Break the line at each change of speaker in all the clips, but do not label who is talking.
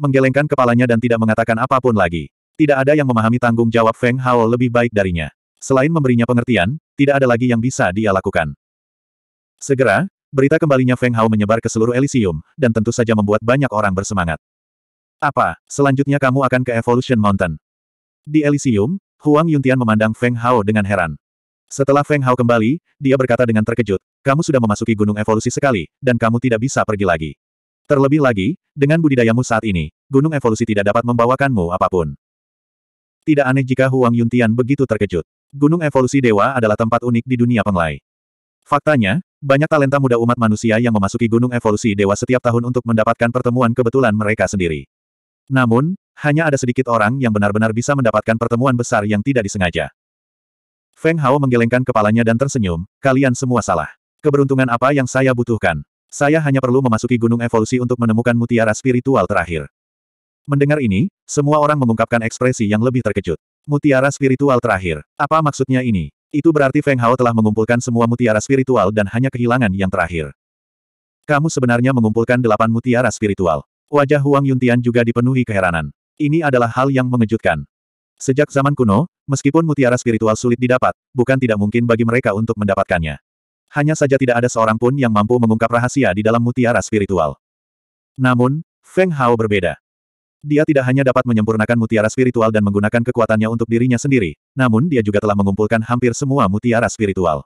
menggelengkan kepalanya dan tidak mengatakan apapun lagi. Tidak ada yang memahami tanggung jawab Feng Hao lebih baik darinya. Selain memberinya pengertian, tidak ada lagi yang bisa dia lakukan. Segera, berita kembalinya Feng Hao menyebar ke seluruh Elysium, dan tentu saja membuat banyak orang bersemangat. Apa, selanjutnya kamu akan ke Evolution Mountain? Di Elysium, Huang Yuntian memandang Feng Hao dengan heran. Setelah Feng Hao kembali, dia berkata dengan terkejut, kamu sudah memasuki gunung evolusi sekali, dan kamu tidak bisa pergi lagi. Terlebih lagi, dengan budidayamu saat ini, gunung evolusi tidak dapat membawakanmu apapun. Tidak aneh jika Huang Yuntian begitu terkejut. Gunung evolusi dewa adalah tempat unik di dunia penglai. Faktanya, banyak talenta muda umat manusia yang memasuki gunung evolusi dewa setiap tahun untuk mendapatkan pertemuan kebetulan mereka sendiri. Namun, hanya ada sedikit orang yang benar-benar bisa mendapatkan pertemuan besar yang tidak disengaja. Feng Hao menggelengkan kepalanya dan tersenyum, kalian semua salah. Keberuntungan apa yang saya butuhkan? Saya hanya perlu memasuki gunung evolusi untuk menemukan mutiara spiritual terakhir. Mendengar ini, semua orang mengungkapkan ekspresi yang lebih terkejut. Mutiara spiritual terakhir. Apa maksudnya ini? Itu berarti Feng Hao telah mengumpulkan semua mutiara spiritual dan hanya kehilangan yang terakhir. Kamu sebenarnya mengumpulkan delapan mutiara spiritual. Wajah Huang Yuntian juga dipenuhi keheranan. Ini adalah hal yang mengejutkan. Sejak zaman kuno, meskipun mutiara spiritual sulit didapat, bukan tidak mungkin bagi mereka untuk mendapatkannya hanya saja tidak ada seorang pun yang mampu mengungkap rahasia di dalam mutiara spiritual. Namun, Feng Hao berbeda. Dia tidak hanya dapat menyempurnakan mutiara spiritual dan menggunakan kekuatannya untuk dirinya sendiri, namun dia juga telah mengumpulkan hampir semua mutiara spiritual.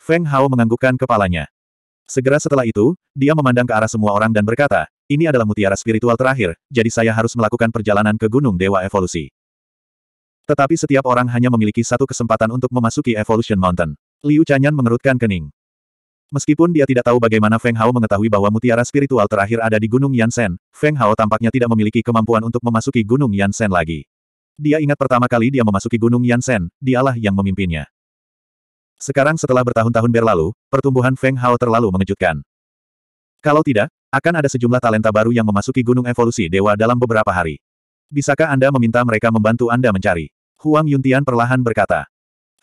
Feng Hao menganggukkan kepalanya. Segera setelah itu, dia memandang ke arah semua orang dan berkata, ini adalah mutiara spiritual terakhir, jadi saya harus melakukan perjalanan ke Gunung Dewa Evolusi. Tetapi setiap orang hanya memiliki satu kesempatan untuk memasuki Evolution Mountain. Liu Chanyan mengerutkan kening. Meskipun dia tidak tahu bagaimana Feng Hao mengetahui bahwa mutiara spiritual terakhir ada di Gunung Yansen, Feng Hao tampaknya tidak memiliki kemampuan untuk memasuki Gunung Yansen lagi. Dia ingat pertama kali dia memasuki Gunung Yansen, dialah yang memimpinnya. Sekarang setelah bertahun-tahun berlalu, pertumbuhan Feng Hao terlalu mengejutkan. Kalau tidak, akan ada sejumlah talenta baru yang memasuki Gunung Evolusi Dewa dalam beberapa hari. Bisakah Anda meminta mereka membantu Anda mencari? Huang Yuntian perlahan berkata.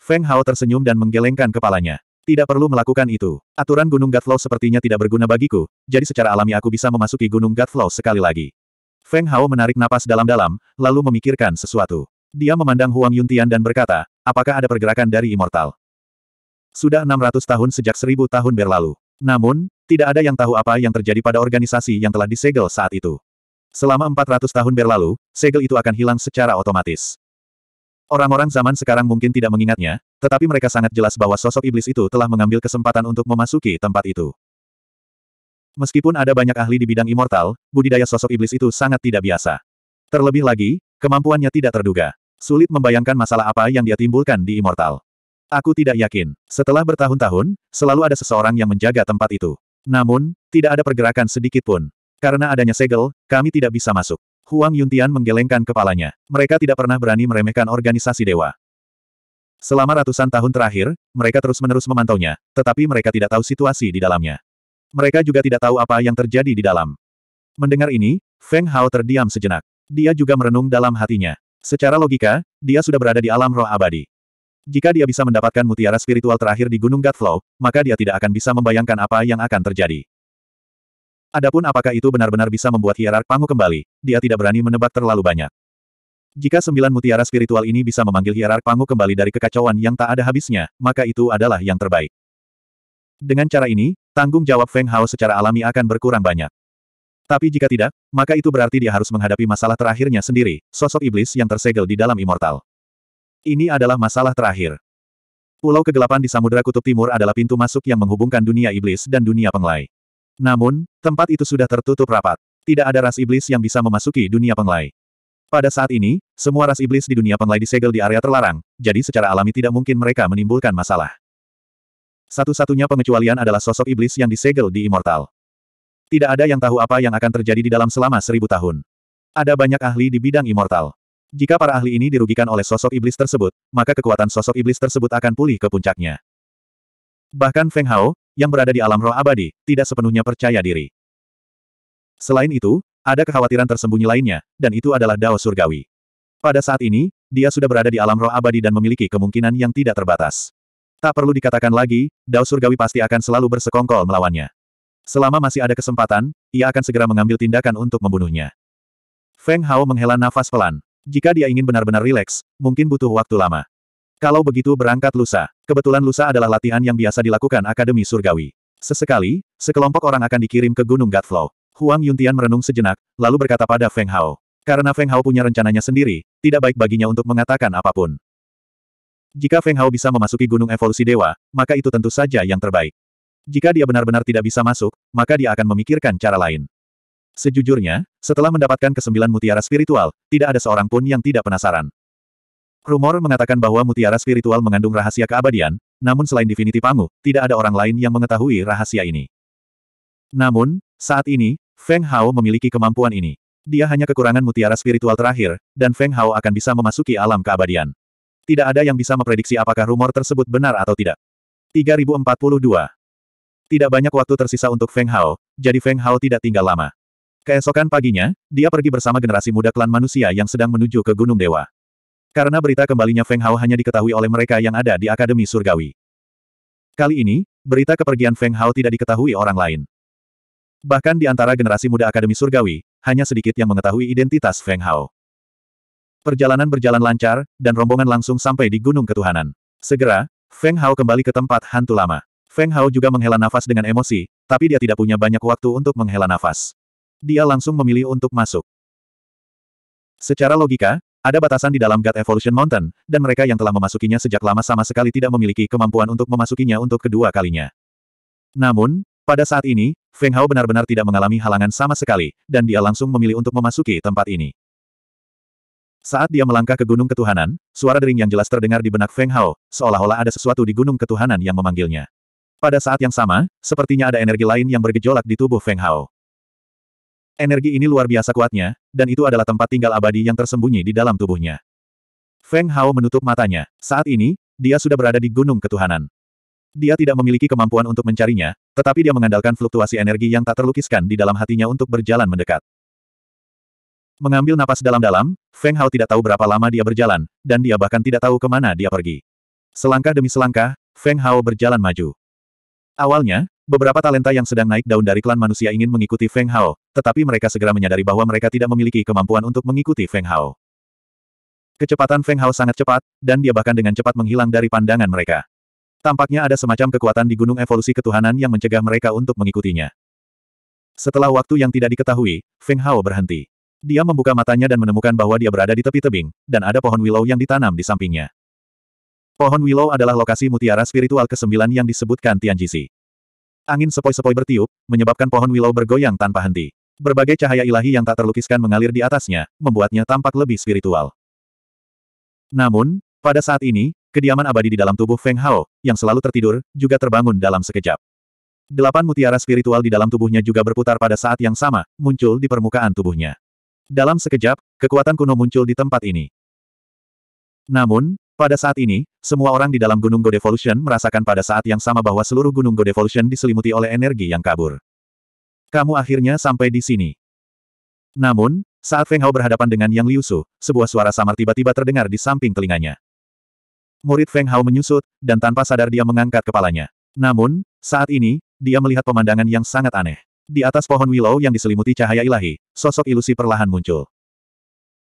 Feng Hao tersenyum dan menggelengkan kepalanya. Tidak perlu melakukan itu. Aturan Gunung Godflow sepertinya tidak berguna bagiku, jadi secara alami aku bisa memasuki Gunung Godflow sekali lagi. Feng Hao menarik napas dalam-dalam, lalu memikirkan sesuatu. Dia memandang Huang Yuntian dan berkata, apakah ada pergerakan dari Immortal? Sudah 600 tahun sejak 1000 tahun berlalu. Namun, tidak ada yang tahu apa yang terjadi pada organisasi yang telah disegel saat itu. Selama 400 tahun berlalu, segel itu akan hilang secara otomatis. Orang-orang zaman sekarang mungkin tidak mengingatnya, tetapi mereka sangat jelas bahwa sosok iblis itu telah mengambil kesempatan untuk memasuki tempat itu. Meskipun ada banyak ahli di bidang immortal, budidaya sosok iblis itu sangat tidak biasa. Terlebih lagi, kemampuannya tidak terduga. Sulit membayangkan masalah apa yang dia timbulkan di immortal. Aku tidak yakin. Setelah bertahun-tahun, selalu ada seseorang yang menjaga tempat itu. Namun, tidak ada pergerakan sedikit pun. Karena adanya segel, kami tidak bisa masuk. Huang Yuntian menggelengkan kepalanya. Mereka tidak pernah berani meremehkan organisasi dewa. Selama ratusan tahun terakhir, mereka terus-menerus memantaunya, tetapi mereka tidak tahu situasi di dalamnya. Mereka juga tidak tahu apa yang terjadi di dalam. Mendengar ini, Feng Hao terdiam sejenak. Dia juga merenung dalam hatinya. Secara logika, dia sudah berada di alam roh abadi. Jika dia bisa mendapatkan mutiara spiritual terakhir di Gunung Gatflow, maka dia tidak akan bisa membayangkan apa yang akan terjadi. Adapun apakah itu benar-benar bisa membuat hierark Pangu kembali, dia tidak berani menebak terlalu banyak. Jika sembilan mutiara spiritual ini bisa memanggil hierark Pangu kembali dari kekacauan yang tak ada habisnya, maka itu adalah yang terbaik. Dengan cara ini, tanggung jawab Feng Hao secara alami akan berkurang banyak. Tapi jika tidak, maka itu berarti dia harus menghadapi masalah terakhirnya sendiri, sosok iblis yang tersegel di dalam immortal. Ini adalah masalah terakhir. Pulau kegelapan di Samudra Kutub Timur adalah pintu masuk yang menghubungkan dunia iblis dan dunia penglai. Namun, tempat itu sudah tertutup rapat. Tidak ada ras iblis yang bisa memasuki dunia penglai. Pada saat ini, semua ras iblis di dunia penglai disegel di area terlarang, jadi secara alami tidak mungkin mereka menimbulkan masalah. Satu-satunya pengecualian adalah sosok iblis yang disegel di Immortal. Tidak ada yang tahu apa yang akan terjadi di dalam selama seribu tahun. Ada banyak ahli di bidang Immortal. Jika para ahli ini dirugikan oleh sosok iblis tersebut, maka kekuatan sosok iblis tersebut akan pulih ke puncaknya. Bahkan Feng Hao, yang berada di alam roh abadi, tidak sepenuhnya percaya diri. Selain itu, ada kekhawatiran tersembunyi lainnya, dan itu adalah Dao Surgawi. Pada saat ini, dia sudah berada di alam roh abadi dan memiliki kemungkinan yang tidak terbatas. Tak perlu dikatakan lagi, Dao Surgawi pasti akan selalu bersekongkol melawannya. Selama masih ada kesempatan, ia akan segera mengambil tindakan untuk membunuhnya. Feng Hao menghela nafas pelan. Jika dia ingin benar-benar rileks, mungkin butuh waktu lama. Kalau begitu berangkat lusa. Kebetulan lusa adalah latihan yang biasa dilakukan Akademi Surgawi. Sesekali, sekelompok orang akan dikirim ke Gunung Godflow. Huang Yuntian merenung sejenak, lalu berkata pada Feng Hao. Karena Feng Hao punya rencananya sendiri, tidak baik baginya untuk mengatakan apapun. Jika Feng Hao bisa memasuki Gunung Evolusi Dewa, maka itu tentu saja yang terbaik. Jika dia benar-benar tidak bisa masuk, maka dia akan memikirkan cara lain. Sejujurnya, setelah mendapatkan kesembilan mutiara spiritual, tidak ada seorang pun yang tidak penasaran. Rumor mengatakan bahwa mutiara spiritual mengandung rahasia keabadian, namun selain Divinity Pangu, tidak ada orang lain yang mengetahui rahasia ini. Namun, saat ini, Feng Hao memiliki kemampuan ini. Dia hanya kekurangan mutiara spiritual terakhir, dan Feng Hao akan bisa memasuki alam keabadian. Tidak ada yang bisa memprediksi apakah rumor tersebut benar atau tidak. 3042 Tidak banyak waktu tersisa untuk Feng Hao, jadi Feng Hao tidak tinggal lama. Keesokan paginya, dia pergi bersama generasi muda klan manusia yang sedang menuju ke Gunung Dewa. Karena berita kembalinya Feng Hao hanya diketahui oleh mereka yang ada di Akademi Surgawi. Kali ini, berita kepergian Feng Hao tidak diketahui orang lain. Bahkan di antara generasi muda Akademi Surgawi, hanya sedikit yang mengetahui identitas Feng Hao. Perjalanan berjalan lancar, dan rombongan langsung sampai di Gunung Ketuhanan. Segera, Feng Hao kembali ke tempat hantu lama. Feng Hao juga menghela nafas dengan emosi, tapi dia tidak punya banyak waktu untuk menghela nafas. Dia langsung memilih untuk masuk. Secara logika, ada batasan di dalam God Evolution Mountain, dan mereka yang telah memasukinya sejak lama sama sekali tidak memiliki kemampuan untuk memasukinya untuk kedua kalinya. Namun, pada saat ini, Feng Hao benar-benar tidak mengalami halangan sama sekali, dan dia langsung memilih untuk memasuki tempat ini. Saat dia melangkah ke Gunung Ketuhanan, suara dering yang jelas terdengar di benak Feng Hao, seolah-olah ada sesuatu di Gunung Ketuhanan yang memanggilnya. Pada saat yang sama, sepertinya ada energi lain yang bergejolak di tubuh Feng Hao. Energi ini luar biasa kuatnya, dan itu adalah tempat tinggal abadi yang tersembunyi di dalam tubuhnya. Feng Hao menutup matanya. Saat ini, dia sudah berada di Gunung Ketuhanan. Dia tidak memiliki kemampuan untuk mencarinya, tetapi dia mengandalkan fluktuasi energi yang tak terlukiskan di dalam hatinya untuk berjalan mendekat. Mengambil napas dalam-dalam, Feng Hao tidak tahu berapa lama dia berjalan, dan dia bahkan tidak tahu kemana dia pergi. Selangkah demi selangkah, Feng Hao berjalan maju. Awalnya, Beberapa talenta yang sedang naik daun dari klan manusia ingin mengikuti Feng Hao, tetapi mereka segera menyadari bahwa mereka tidak memiliki kemampuan untuk mengikuti Feng Hao. Kecepatan Feng Hao sangat cepat, dan dia bahkan dengan cepat menghilang dari pandangan mereka. Tampaknya ada semacam kekuatan di Gunung Evolusi Ketuhanan yang mencegah mereka untuk mengikutinya. Setelah waktu yang tidak diketahui, Feng Hao berhenti. Dia membuka matanya dan menemukan bahwa dia berada di tepi tebing, dan ada pohon willow yang ditanam di sampingnya. Pohon willow adalah lokasi mutiara spiritual ke-9 yang disebutkan Tianjisi. Angin sepoi-sepoi bertiup, menyebabkan pohon willow bergoyang tanpa henti. Berbagai cahaya ilahi yang tak terlukiskan mengalir di atasnya, membuatnya tampak lebih spiritual. Namun, pada saat ini, kediaman abadi di dalam tubuh Feng Hao, yang selalu tertidur, juga terbangun dalam sekejap. Delapan mutiara spiritual di dalam tubuhnya juga berputar pada saat yang sama, muncul di permukaan tubuhnya. Dalam sekejap, kekuatan kuno muncul di tempat ini. Namun, pada saat ini, semua orang di dalam Gunung God Evolution merasakan pada saat yang sama bahwa seluruh Gunung God Evolution diselimuti oleh energi yang kabur. Kamu akhirnya sampai di sini. Namun, saat Feng Hao berhadapan dengan Yang Liusu, sebuah suara samar tiba-tiba terdengar di samping telinganya. Murid Feng Hao menyusut, dan tanpa sadar dia mengangkat kepalanya. Namun, saat ini, dia melihat pemandangan yang sangat aneh. Di atas pohon willow yang diselimuti cahaya ilahi, sosok ilusi perlahan muncul.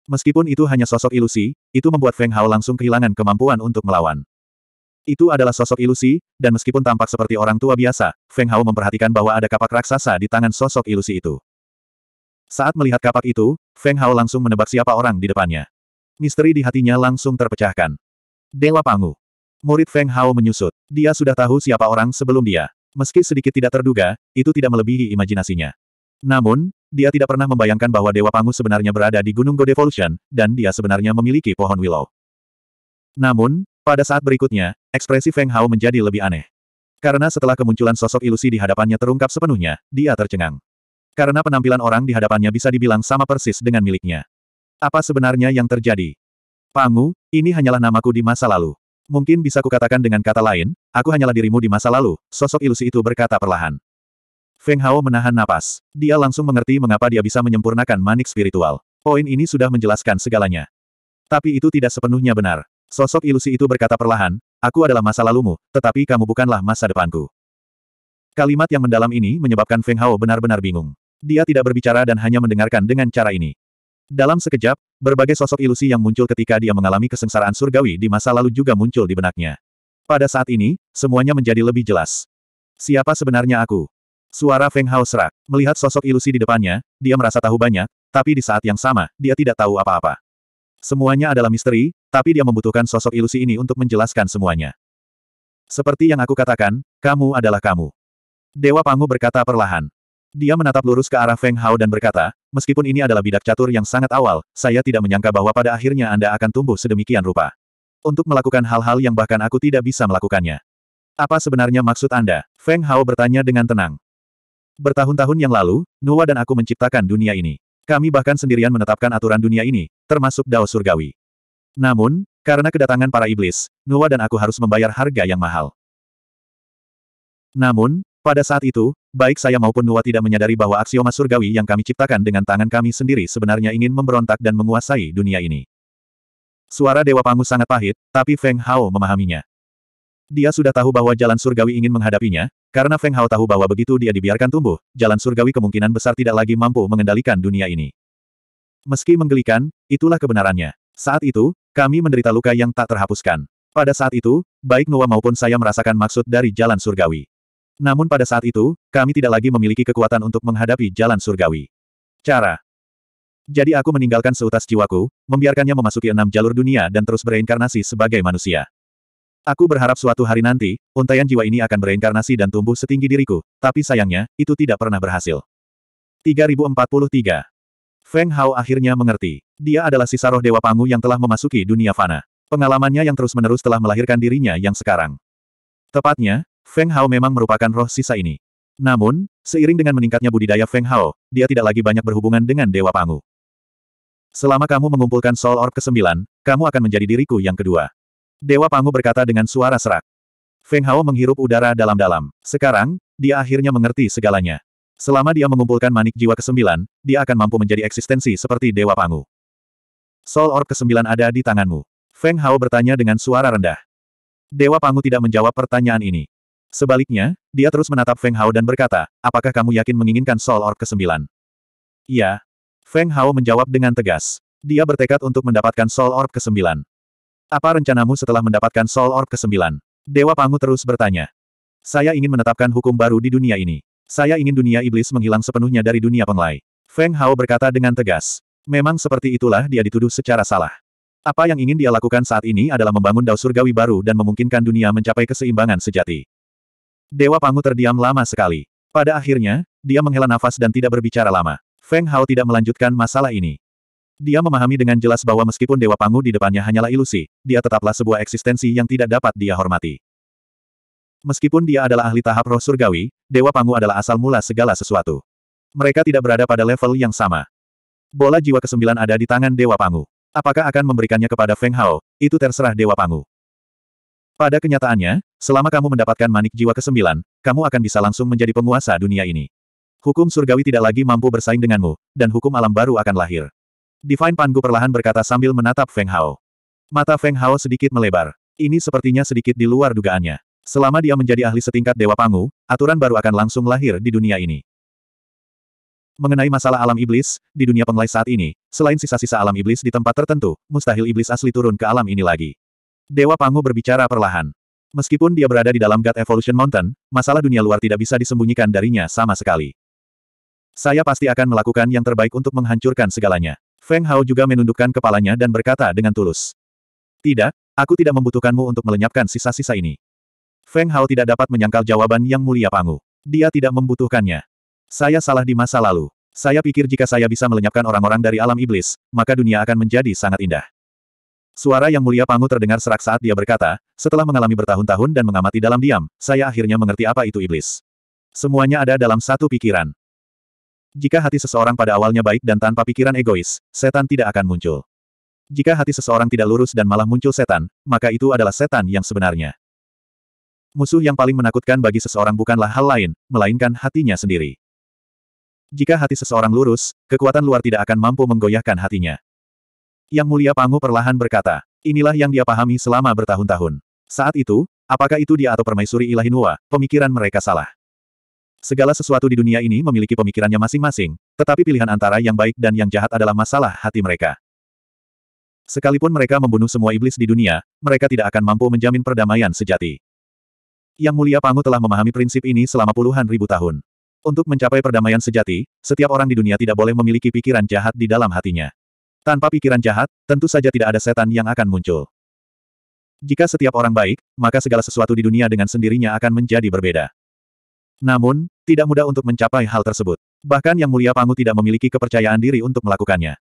Meskipun itu hanya sosok ilusi, itu membuat Feng Hao langsung kehilangan kemampuan untuk melawan. Itu adalah sosok ilusi, dan meskipun tampak seperti orang tua biasa, Feng Hao memperhatikan bahwa ada kapak raksasa di tangan sosok ilusi itu. Saat melihat kapak itu, Feng Hao langsung menebak siapa orang di depannya. Misteri di hatinya langsung terpecahkan. Dewa Pangu. Murid Feng Hao menyusut. Dia sudah tahu siapa orang sebelum dia. Meski sedikit tidak terduga, itu tidak melebihi imajinasinya. Namun, dia tidak pernah membayangkan bahwa Dewa Pangus sebenarnya berada di Gunung Godevolution, dan dia sebenarnya memiliki pohon willow. Namun, pada saat berikutnya, ekspresi Feng Hao menjadi lebih aneh. Karena setelah kemunculan sosok ilusi di hadapannya terungkap sepenuhnya, dia tercengang. Karena penampilan orang di hadapannya bisa dibilang sama persis dengan miliknya. Apa sebenarnya yang terjadi? Pangu, ini hanyalah namaku di masa lalu. Mungkin bisa kukatakan dengan kata lain, aku hanyalah dirimu di masa lalu, sosok ilusi itu berkata perlahan. Feng Hao menahan napas. Dia langsung mengerti mengapa dia bisa menyempurnakan manik spiritual. Poin ini sudah menjelaskan segalanya. Tapi itu tidak sepenuhnya benar. Sosok ilusi itu berkata perlahan, aku adalah masa lalumu, tetapi kamu bukanlah masa depanku. Kalimat yang mendalam ini menyebabkan Feng Hao benar-benar bingung. Dia tidak berbicara dan hanya mendengarkan dengan cara ini. Dalam sekejap, berbagai sosok ilusi yang muncul ketika dia mengalami kesengsaraan surgawi di masa lalu juga muncul di benaknya. Pada saat ini, semuanya menjadi lebih jelas. Siapa sebenarnya aku? Suara Feng Hao serak. Melihat sosok ilusi di depannya, dia merasa tahu banyak, tapi di saat yang sama, dia tidak tahu apa-apa. Semuanya adalah misteri, tapi dia membutuhkan sosok ilusi ini untuk menjelaskan semuanya. Seperti yang aku katakan, kamu adalah kamu. Dewa Pangu berkata perlahan. Dia menatap lurus ke arah Feng Hao dan berkata, meskipun ini adalah bidak catur yang sangat awal, saya tidak menyangka bahwa pada akhirnya Anda akan tumbuh sedemikian rupa. Untuk melakukan hal-hal yang bahkan aku tidak bisa melakukannya. Apa sebenarnya maksud Anda? Feng Hao bertanya dengan tenang. Bertahun-tahun yang lalu, Nuwa dan aku menciptakan dunia ini. Kami bahkan sendirian menetapkan aturan dunia ini, termasuk dao surgawi. Namun, karena kedatangan para iblis, Nuwa dan aku harus membayar harga yang mahal. Namun, pada saat itu, baik saya maupun Nuwa tidak menyadari bahwa aksioma surgawi yang kami ciptakan dengan tangan kami sendiri sebenarnya ingin memberontak dan menguasai dunia ini. Suara Dewa Pangu sangat pahit, tapi Feng Hao memahaminya. Dia sudah tahu bahwa jalan surgawi ingin menghadapinya, karena Feng Hao tahu bahwa begitu dia dibiarkan tumbuh, jalan surgawi kemungkinan besar tidak lagi mampu mengendalikan dunia ini. Meski menggelikan, itulah kebenarannya. Saat itu, kami menderita luka yang tak terhapuskan. Pada saat itu, baik Noah maupun saya merasakan maksud dari jalan surgawi. Namun pada saat itu, kami tidak lagi memiliki kekuatan untuk menghadapi jalan surgawi. Cara Jadi aku meninggalkan seutas jiwaku, membiarkannya memasuki enam jalur dunia dan terus bereinkarnasi sebagai manusia. Aku berharap suatu hari nanti, untaian jiwa ini akan bereinkarnasi dan tumbuh setinggi diriku, tapi sayangnya, itu tidak pernah berhasil. 3043 Feng Hao akhirnya mengerti. Dia adalah sisa roh Dewa Pangu yang telah memasuki dunia fana. Pengalamannya yang terus-menerus telah melahirkan dirinya yang sekarang. Tepatnya, Feng Hao memang merupakan roh sisa ini. Namun, seiring dengan meningkatnya budidaya Feng Hao, dia tidak lagi banyak berhubungan dengan Dewa Pangu. Selama kamu mengumpulkan Soul Orb ke-9, kamu akan menjadi diriku yang kedua. Dewa Pangu berkata dengan suara serak. Feng Hao menghirup udara dalam-dalam. Sekarang, dia akhirnya mengerti segalanya. Selama dia mengumpulkan manik jiwa ke-9, dia akan mampu menjadi eksistensi seperti Dewa Pangu. Soul Orb ke-9 ada di tanganmu. Feng Hao bertanya dengan suara rendah. Dewa Pangu tidak menjawab pertanyaan ini. Sebaliknya, dia terus menatap Feng Hao dan berkata, apakah kamu yakin menginginkan Soul Orb ke-9? Iya. Feng Hao menjawab dengan tegas. Dia bertekad untuk mendapatkan Soul Orb ke-9. Apa rencanamu setelah mendapatkan Soul Orb ke-9? Dewa Pangu terus bertanya. Saya ingin menetapkan hukum baru di dunia ini. Saya ingin dunia iblis menghilang sepenuhnya dari dunia penglai. Feng Hao berkata dengan tegas. Memang seperti itulah dia dituduh secara salah. Apa yang ingin dia lakukan saat ini adalah membangun dao surgawi baru dan memungkinkan dunia mencapai keseimbangan sejati. Dewa Pangu terdiam lama sekali. Pada akhirnya, dia menghela nafas dan tidak berbicara lama. Feng Hao tidak melanjutkan masalah ini. Dia memahami dengan jelas bahwa meskipun Dewa Pangu di depannya hanyalah ilusi, dia tetaplah sebuah eksistensi yang tidak dapat dia hormati. Meskipun dia adalah ahli tahap roh surgawi, Dewa Pangu adalah asal mula segala sesuatu. Mereka tidak berada pada level yang sama. Bola jiwa ke kesembilan ada di tangan Dewa Pangu. Apakah akan memberikannya kepada Feng Hao, itu terserah Dewa Pangu. Pada kenyataannya, selama kamu mendapatkan manik jiwa ke kesembilan, kamu akan bisa langsung menjadi penguasa dunia ini. Hukum surgawi tidak lagi mampu bersaing denganmu, dan hukum alam baru akan lahir. Divine Panggu perlahan berkata sambil menatap Feng Hao. Mata Feng Hao sedikit melebar. Ini sepertinya sedikit di luar dugaannya. Selama dia menjadi ahli setingkat Dewa Panggu, aturan baru akan langsung lahir di dunia ini. Mengenai masalah alam iblis, di dunia penglai saat ini, selain sisa-sisa alam iblis di tempat tertentu, mustahil iblis asli turun ke alam ini lagi. Dewa Panggu berbicara perlahan. Meskipun dia berada di dalam God Evolution Mountain, masalah dunia luar tidak bisa disembunyikan darinya sama sekali. Saya pasti akan melakukan yang terbaik untuk menghancurkan segalanya. Feng Hao juga menundukkan kepalanya dan berkata dengan tulus. Tidak, aku tidak membutuhkanmu untuk melenyapkan sisa-sisa ini. Feng Hao tidak dapat menyangkal jawaban yang mulia Pangu. Dia tidak membutuhkannya. Saya salah di masa lalu. Saya pikir jika saya bisa melenyapkan orang-orang dari alam iblis, maka dunia akan menjadi sangat indah. Suara yang mulia Pangu terdengar serak saat dia berkata, setelah mengalami bertahun-tahun dan mengamati dalam diam, saya akhirnya mengerti apa itu iblis. Semuanya ada dalam satu pikiran. Jika hati seseorang pada awalnya baik dan tanpa pikiran egois, setan tidak akan muncul. Jika hati seseorang tidak lurus dan malah muncul setan, maka itu adalah setan yang sebenarnya. Musuh yang paling menakutkan bagi seseorang bukanlah hal lain, melainkan hatinya sendiri. Jika hati seseorang lurus, kekuatan luar tidak akan mampu menggoyahkan hatinya. Yang Mulia Pangu perlahan berkata, inilah yang dia pahami selama bertahun-tahun. Saat itu, apakah itu dia atau permaisuri Ilahinua? pemikiran mereka salah. Segala sesuatu di dunia ini memiliki pemikirannya masing-masing, tetapi pilihan antara yang baik dan yang jahat adalah masalah hati mereka. Sekalipun mereka membunuh semua iblis di dunia, mereka tidak akan mampu menjamin perdamaian sejati. Yang Mulia Pangu telah memahami prinsip ini selama puluhan ribu tahun. Untuk mencapai perdamaian sejati, setiap orang di dunia tidak boleh memiliki pikiran jahat di dalam hatinya. Tanpa pikiran jahat, tentu saja tidak ada setan yang akan muncul. Jika setiap orang baik, maka segala sesuatu di dunia dengan sendirinya akan menjadi berbeda. Namun, tidak mudah untuk mencapai hal tersebut. Bahkan Yang Mulia Pangu tidak memiliki kepercayaan diri untuk melakukannya.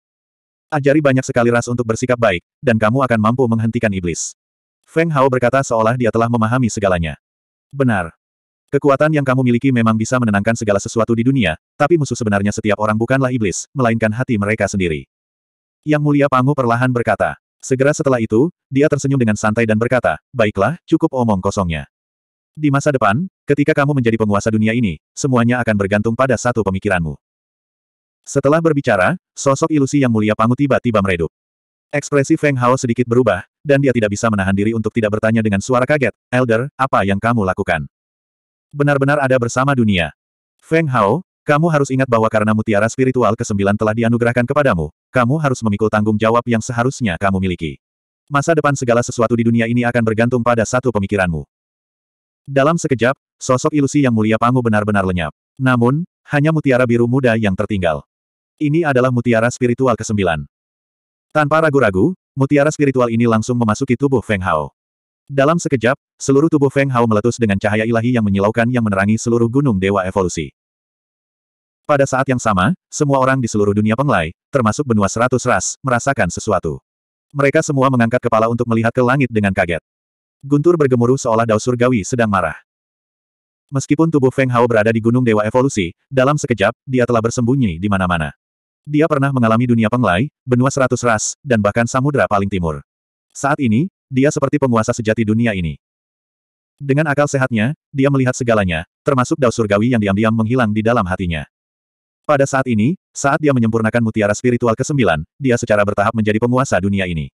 Ajari banyak sekali ras untuk bersikap baik, dan kamu akan mampu menghentikan iblis. Feng Hao berkata seolah dia telah memahami segalanya. Benar. Kekuatan yang kamu miliki memang bisa menenangkan segala sesuatu di dunia, tapi musuh sebenarnya setiap orang bukanlah iblis, melainkan hati mereka sendiri. Yang Mulia Pangu perlahan berkata. Segera setelah itu, dia tersenyum dengan santai dan berkata, Baiklah, cukup omong kosongnya. Di masa depan, ketika kamu menjadi penguasa dunia ini, semuanya akan bergantung pada satu pemikiranmu. Setelah berbicara, sosok ilusi yang mulia Pangu tiba-tiba meredup. Ekspresi Feng Hao sedikit berubah, dan dia tidak bisa menahan diri untuk tidak bertanya dengan suara kaget, Elder, apa yang kamu lakukan? Benar-benar ada bersama dunia. Feng Hao, kamu harus ingat bahwa karena mutiara spiritual ke-9 telah dianugerahkan kepadamu, kamu harus memikul tanggung jawab yang seharusnya kamu miliki. Masa depan segala sesuatu di dunia ini akan bergantung pada satu pemikiranmu. Dalam sekejap, sosok ilusi yang mulia Pangu benar-benar lenyap. Namun, hanya mutiara biru muda yang tertinggal. Ini adalah mutiara spiritual ke-9. Tanpa ragu-ragu, mutiara spiritual ini langsung memasuki tubuh Feng Hao. Dalam sekejap, seluruh tubuh Feng Hao meletus dengan cahaya ilahi yang menyilaukan yang menerangi seluruh gunung dewa evolusi. Pada saat yang sama, semua orang di seluruh dunia penglai, termasuk benua seratus ras, merasakan sesuatu. Mereka semua mengangkat kepala untuk melihat ke langit dengan kaget. Guntur bergemuruh seolah Dao Surgawi sedang marah. Meskipun tubuh Feng Hao berada di Gunung Dewa Evolusi, dalam sekejap, dia telah bersembunyi di mana-mana. Dia pernah mengalami dunia penglai, benua seratus ras, dan bahkan samudera paling timur. Saat ini, dia seperti penguasa sejati dunia ini. Dengan akal sehatnya, dia melihat segalanya, termasuk Dao Surgawi yang diam-diam menghilang di dalam hatinya. Pada saat ini, saat dia menyempurnakan mutiara spiritual ke-9, dia secara bertahap menjadi penguasa dunia ini.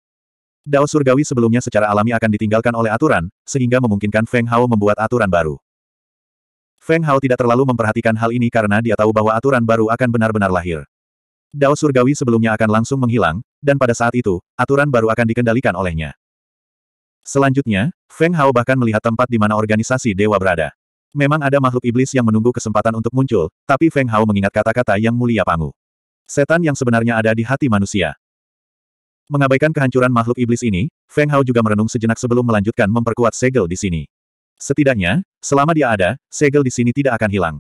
Dao surgawi sebelumnya secara alami akan ditinggalkan oleh aturan, sehingga memungkinkan Feng Hao membuat aturan baru. Feng Hao tidak terlalu memperhatikan hal ini karena dia tahu bahwa aturan baru akan benar-benar lahir. Dao surgawi sebelumnya akan langsung menghilang, dan pada saat itu, aturan baru akan dikendalikan olehnya. Selanjutnya, Feng Hao bahkan melihat tempat di mana organisasi dewa berada. Memang ada makhluk iblis yang menunggu kesempatan untuk muncul, tapi Feng Hao mengingat kata-kata yang mulia Pangu. Setan yang sebenarnya ada di hati manusia. Mengabaikan kehancuran makhluk iblis ini, Feng Hao juga merenung sejenak sebelum melanjutkan memperkuat segel di sini. Setidaknya, selama dia ada, segel di sini tidak akan hilang.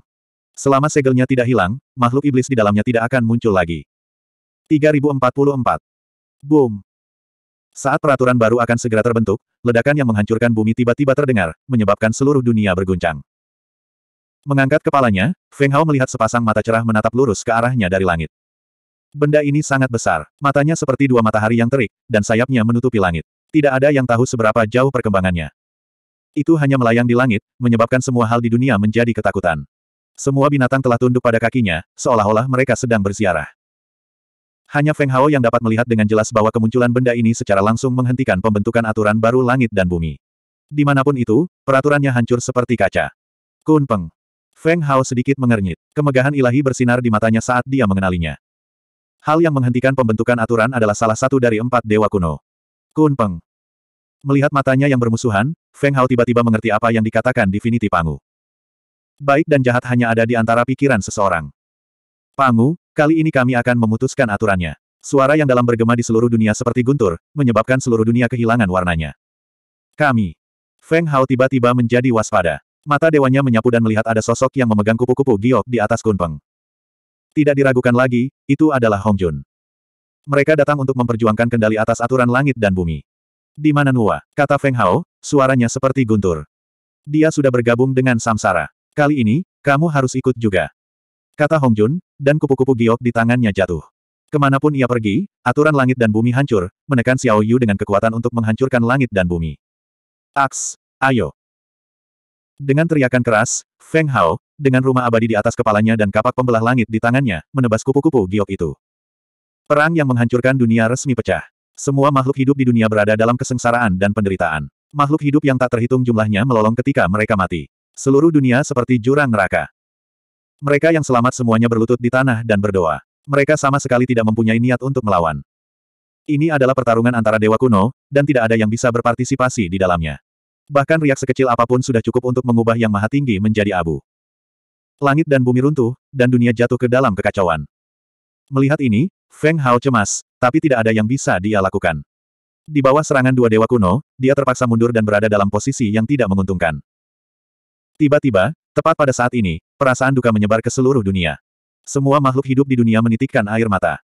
Selama segelnya tidak hilang, makhluk iblis di dalamnya tidak akan muncul lagi. 3044. Boom. Saat peraturan baru akan segera terbentuk, ledakan yang menghancurkan bumi tiba-tiba terdengar, menyebabkan seluruh dunia berguncang. Mengangkat kepalanya, Feng Hao melihat sepasang mata cerah menatap lurus ke arahnya dari langit. Benda ini sangat besar, matanya seperti dua matahari yang terik, dan sayapnya menutupi langit. Tidak ada yang tahu seberapa jauh perkembangannya. Itu hanya melayang di langit, menyebabkan semua hal di dunia menjadi ketakutan. Semua binatang telah tunduk pada kakinya, seolah-olah mereka sedang berziarah. Hanya Feng Hao yang dapat melihat dengan jelas bahwa kemunculan benda ini secara langsung menghentikan pembentukan aturan baru langit dan bumi. Dimanapun itu, peraturannya hancur seperti kaca. Kun Peng. Feng Hao sedikit mengernyit. Kemegahan ilahi bersinar di matanya saat dia mengenalinya. Hal yang menghentikan pembentukan aturan adalah salah satu dari empat dewa kuno. Kun Peng. Melihat matanya yang bermusuhan, Feng Hao tiba-tiba mengerti apa yang dikatakan Divinity Pangu. Baik dan jahat hanya ada di antara pikiran seseorang. Pangu, kali ini kami akan memutuskan aturannya. Suara yang dalam bergema di seluruh dunia seperti guntur, menyebabkan seluruh dunia kehilangan warnanya. Kami. Feng Hao tiba-tiba menjadi waspada. Mata dewanya menyapu dan melihat ada sosok yang memegang kupu-kupu giok di atas kunpeng. Tidak diragukan lagi, itu adalah Hong Jun. Mereka datang untuk memperjuangkan kendali atas aturan langit dan bumi. Di mana Nua? Kata Feng Hao, suaranya seperti guntur. Dia sudah bergabung dengan Samsara. Kali ini, kamu harus ikut juga. Kata Hong Jun, dan kupu-kupu giok di tangannya jatuh. Kemanapun ia pergi, aturan langit dan bumi hancur, menekan Xiao Yu dengan kekuatan untuk menghancurkan langit dan bumi. Aks, ayo. Dengan teriakan keras, Feng Hao, dengan rumah abadi di atas kepalanya dan kapak pembelah langit di tangannya, menebas kupu-kupu giok itu. Perang yang menghancurkan dunia resmi pecah. Semua makhluk hidup di dunia berada dalam kesengsaraan dan penderitaan. Makhluk hidup yang tak terhitung jumlahnya melolong ketika mereka mati. Seluruh dunia seperti jurang neraka. Mereka yang selamat semuanya berlutut di tanah dan berdoa. Mereka sama sekali tidak mempunyai niat untuk melawan. Ini adalah pertarungan antara dewa kuno, dan tidak ada yang bisa berpartisipasi di dalamnya. Bahkan riak sekecil apapun sudah cukup untuk mengubah yang maha tinggi menjadi abu. Langit dan bumi runtuh, dan dunia jatuh ke dalam kekacauan. Melihat ini, Feng Hao cemas, tapi tidak ada yang bisa dia lakukan. Di bawah serangan dua dewa kuno, dia terpaksa mundur dan berada dalam posisi yang tidak menguntungkan. Tiba-tiba, tepat pada saat ini, perasaan duka menyebar ke seluruh dunia. Semua makhluk hidup di dunia menitikkan air mata.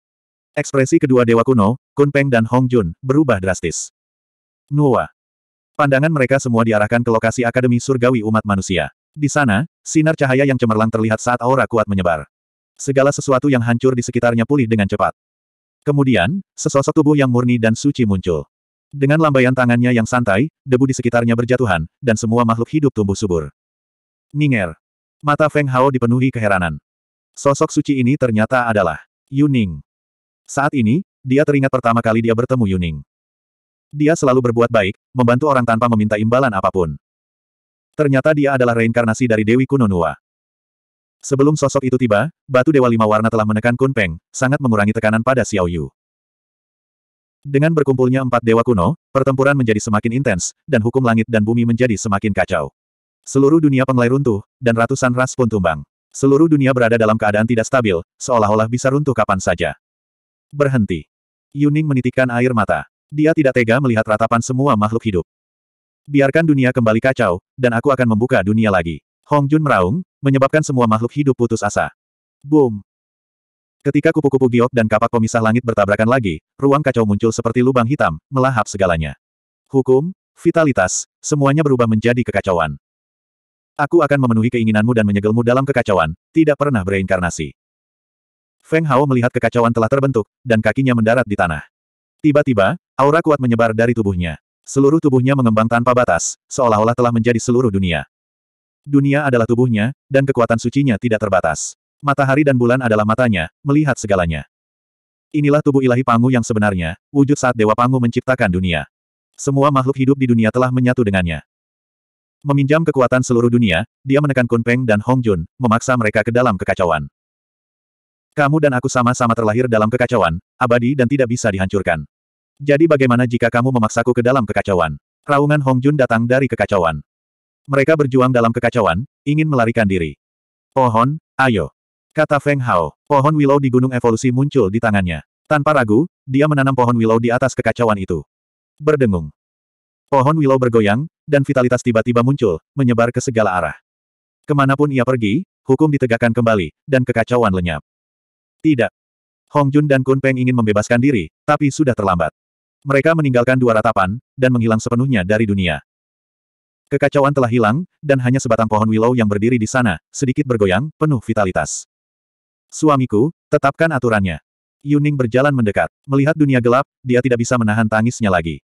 Ekspresi kedua dewa kuno, Kun Peng dan Hong Jun, berubah drastis. Nuwa. Pandangan mereka semua diarahkan ke lokasi Akademi Surgawi Umat Manusia. Di sana, sinar cahaya yang cemerlang terlihat saat aura kuat menyebar. Segala sesuatu yang hancur di sekitarnya pulih dengan cepat. Kemudian, sesosok tubuh yang murni dan suci muncul. Dengan lambaian tangannya yang santai, debu di sekitarnya berjatuhan, dan semua makhluk hidup tumbuh subur. Ninger. Mata Feng Hao dipenuhi keheranan. Sosok suci ini ternyata adalah Yuning. Saat ini, dia teringat pertama kali dia bertemu Yuning. Dia selalu berbuat baik, membantu orang tanpa meminta imbalan apapun. Ternyata dia adalah reinkarnasi dari Dewi Kuno Nua. Sebelum sosok itu tiba, batu Dewa Lima Warna telah menekan Kunpeng, sangat mengurangi tekanan pada Xiao Yu. Dengan berkumpulnya empat dewa kuno, pertempuran menjadi semakin intens, dan hukum langit dan bumi menjadi semakin kacau. Seluruh dunia penglai runtuh, dan ratusan ras pun tumbang. Seluruh dunia berada dalam keadaan tidak stabil, seolah-olah bisa runtuh kapan saja. Berhenti. Yuning menitikkan air mata. Dia tidak tega melihat ratapan semua makhluk hidup. Biarkan dunia kembali kacau, dan aku akan membuka dunia lagi. Hong Jun meraung, menyebabkan semua makhluk hidup putus asa. Boom! Ketika kupu-kupu giok dan kapak pemisah langit bertabrakan lagi, ruang kacau muncul seperti lubang hitam, melahap segalanya. Hukum, vitalitas, semuanya berubah menjadi kekacauan. Aku akan memenuhi keinginanmu dan menyegelmu dalam kekacauan, tidak pernah bereinkarnasi. Feng Hao melihat kekacauan telah terbentuk, dan kakinya mendarat di tanah. Tiba-tiba, Aura kuat menyebar dari tubuhnya. Seluruh tubuhnya mengembang tanpa batas, seolah-olah telah menjadi seluruh dunia. Dunia adalah tubuhnya, dan kekuatan sucinya tidak terbatas. Matahari dan bulan adalah matanya, melihat segalanya. Inilah tubuh ilahi Pangu yang sebenarnya, wujud saat Dewa Pangu menciptakan dunia. Semua makhluk hidup di dunia telah menyatu dengannya. Meminjam kekuatan seluruh dunia, dia menekan Kunpeng dan Hong Jun, memaksa mereka ke dalam kekacauan. Kamu dan aku sama-sama terlahir dalam kekacauan, abadi dan tidak bisa dihancurkan. Jadi bagaimana jika kamu memaksaku ke dalam kekacauan? Raungan Hong Jun datang dari kekacauan. Mereka berjuang dalam kekacauan, ingin melarikan diri. Pohon, ayo. Kata Feng Hao, pohon willow di gunung evolusi muncul di tangannya. Tanpa ragu, dia menanam pohon willow di atas kekacauan itu. Berdengung. Pohon willow bergoyang, dan vitalitas tiba-tiba muncul, menyebar ke segala arah. Kemanapun ia pergi, hukum ditegakkan kembali, dan kekacauan lenyap. Tidak. Hong Jun dan Kun Peng ingin membebaskan diri, tapi sudah terlambat. Mereka meninggalkan dua ratapan, dan menghilang sepenuhnya dari dunia. Kekacauan telah hilang, dan hanya sebatang pohon willow yang berdiri di sana, sedikit bergoyang, penuh vitalitas. Suamiku, tetapkan aturannya. Yuning berjalan mendekat. Melihat dunia gelap, dia tidak bisa menahan tangisnya lagi.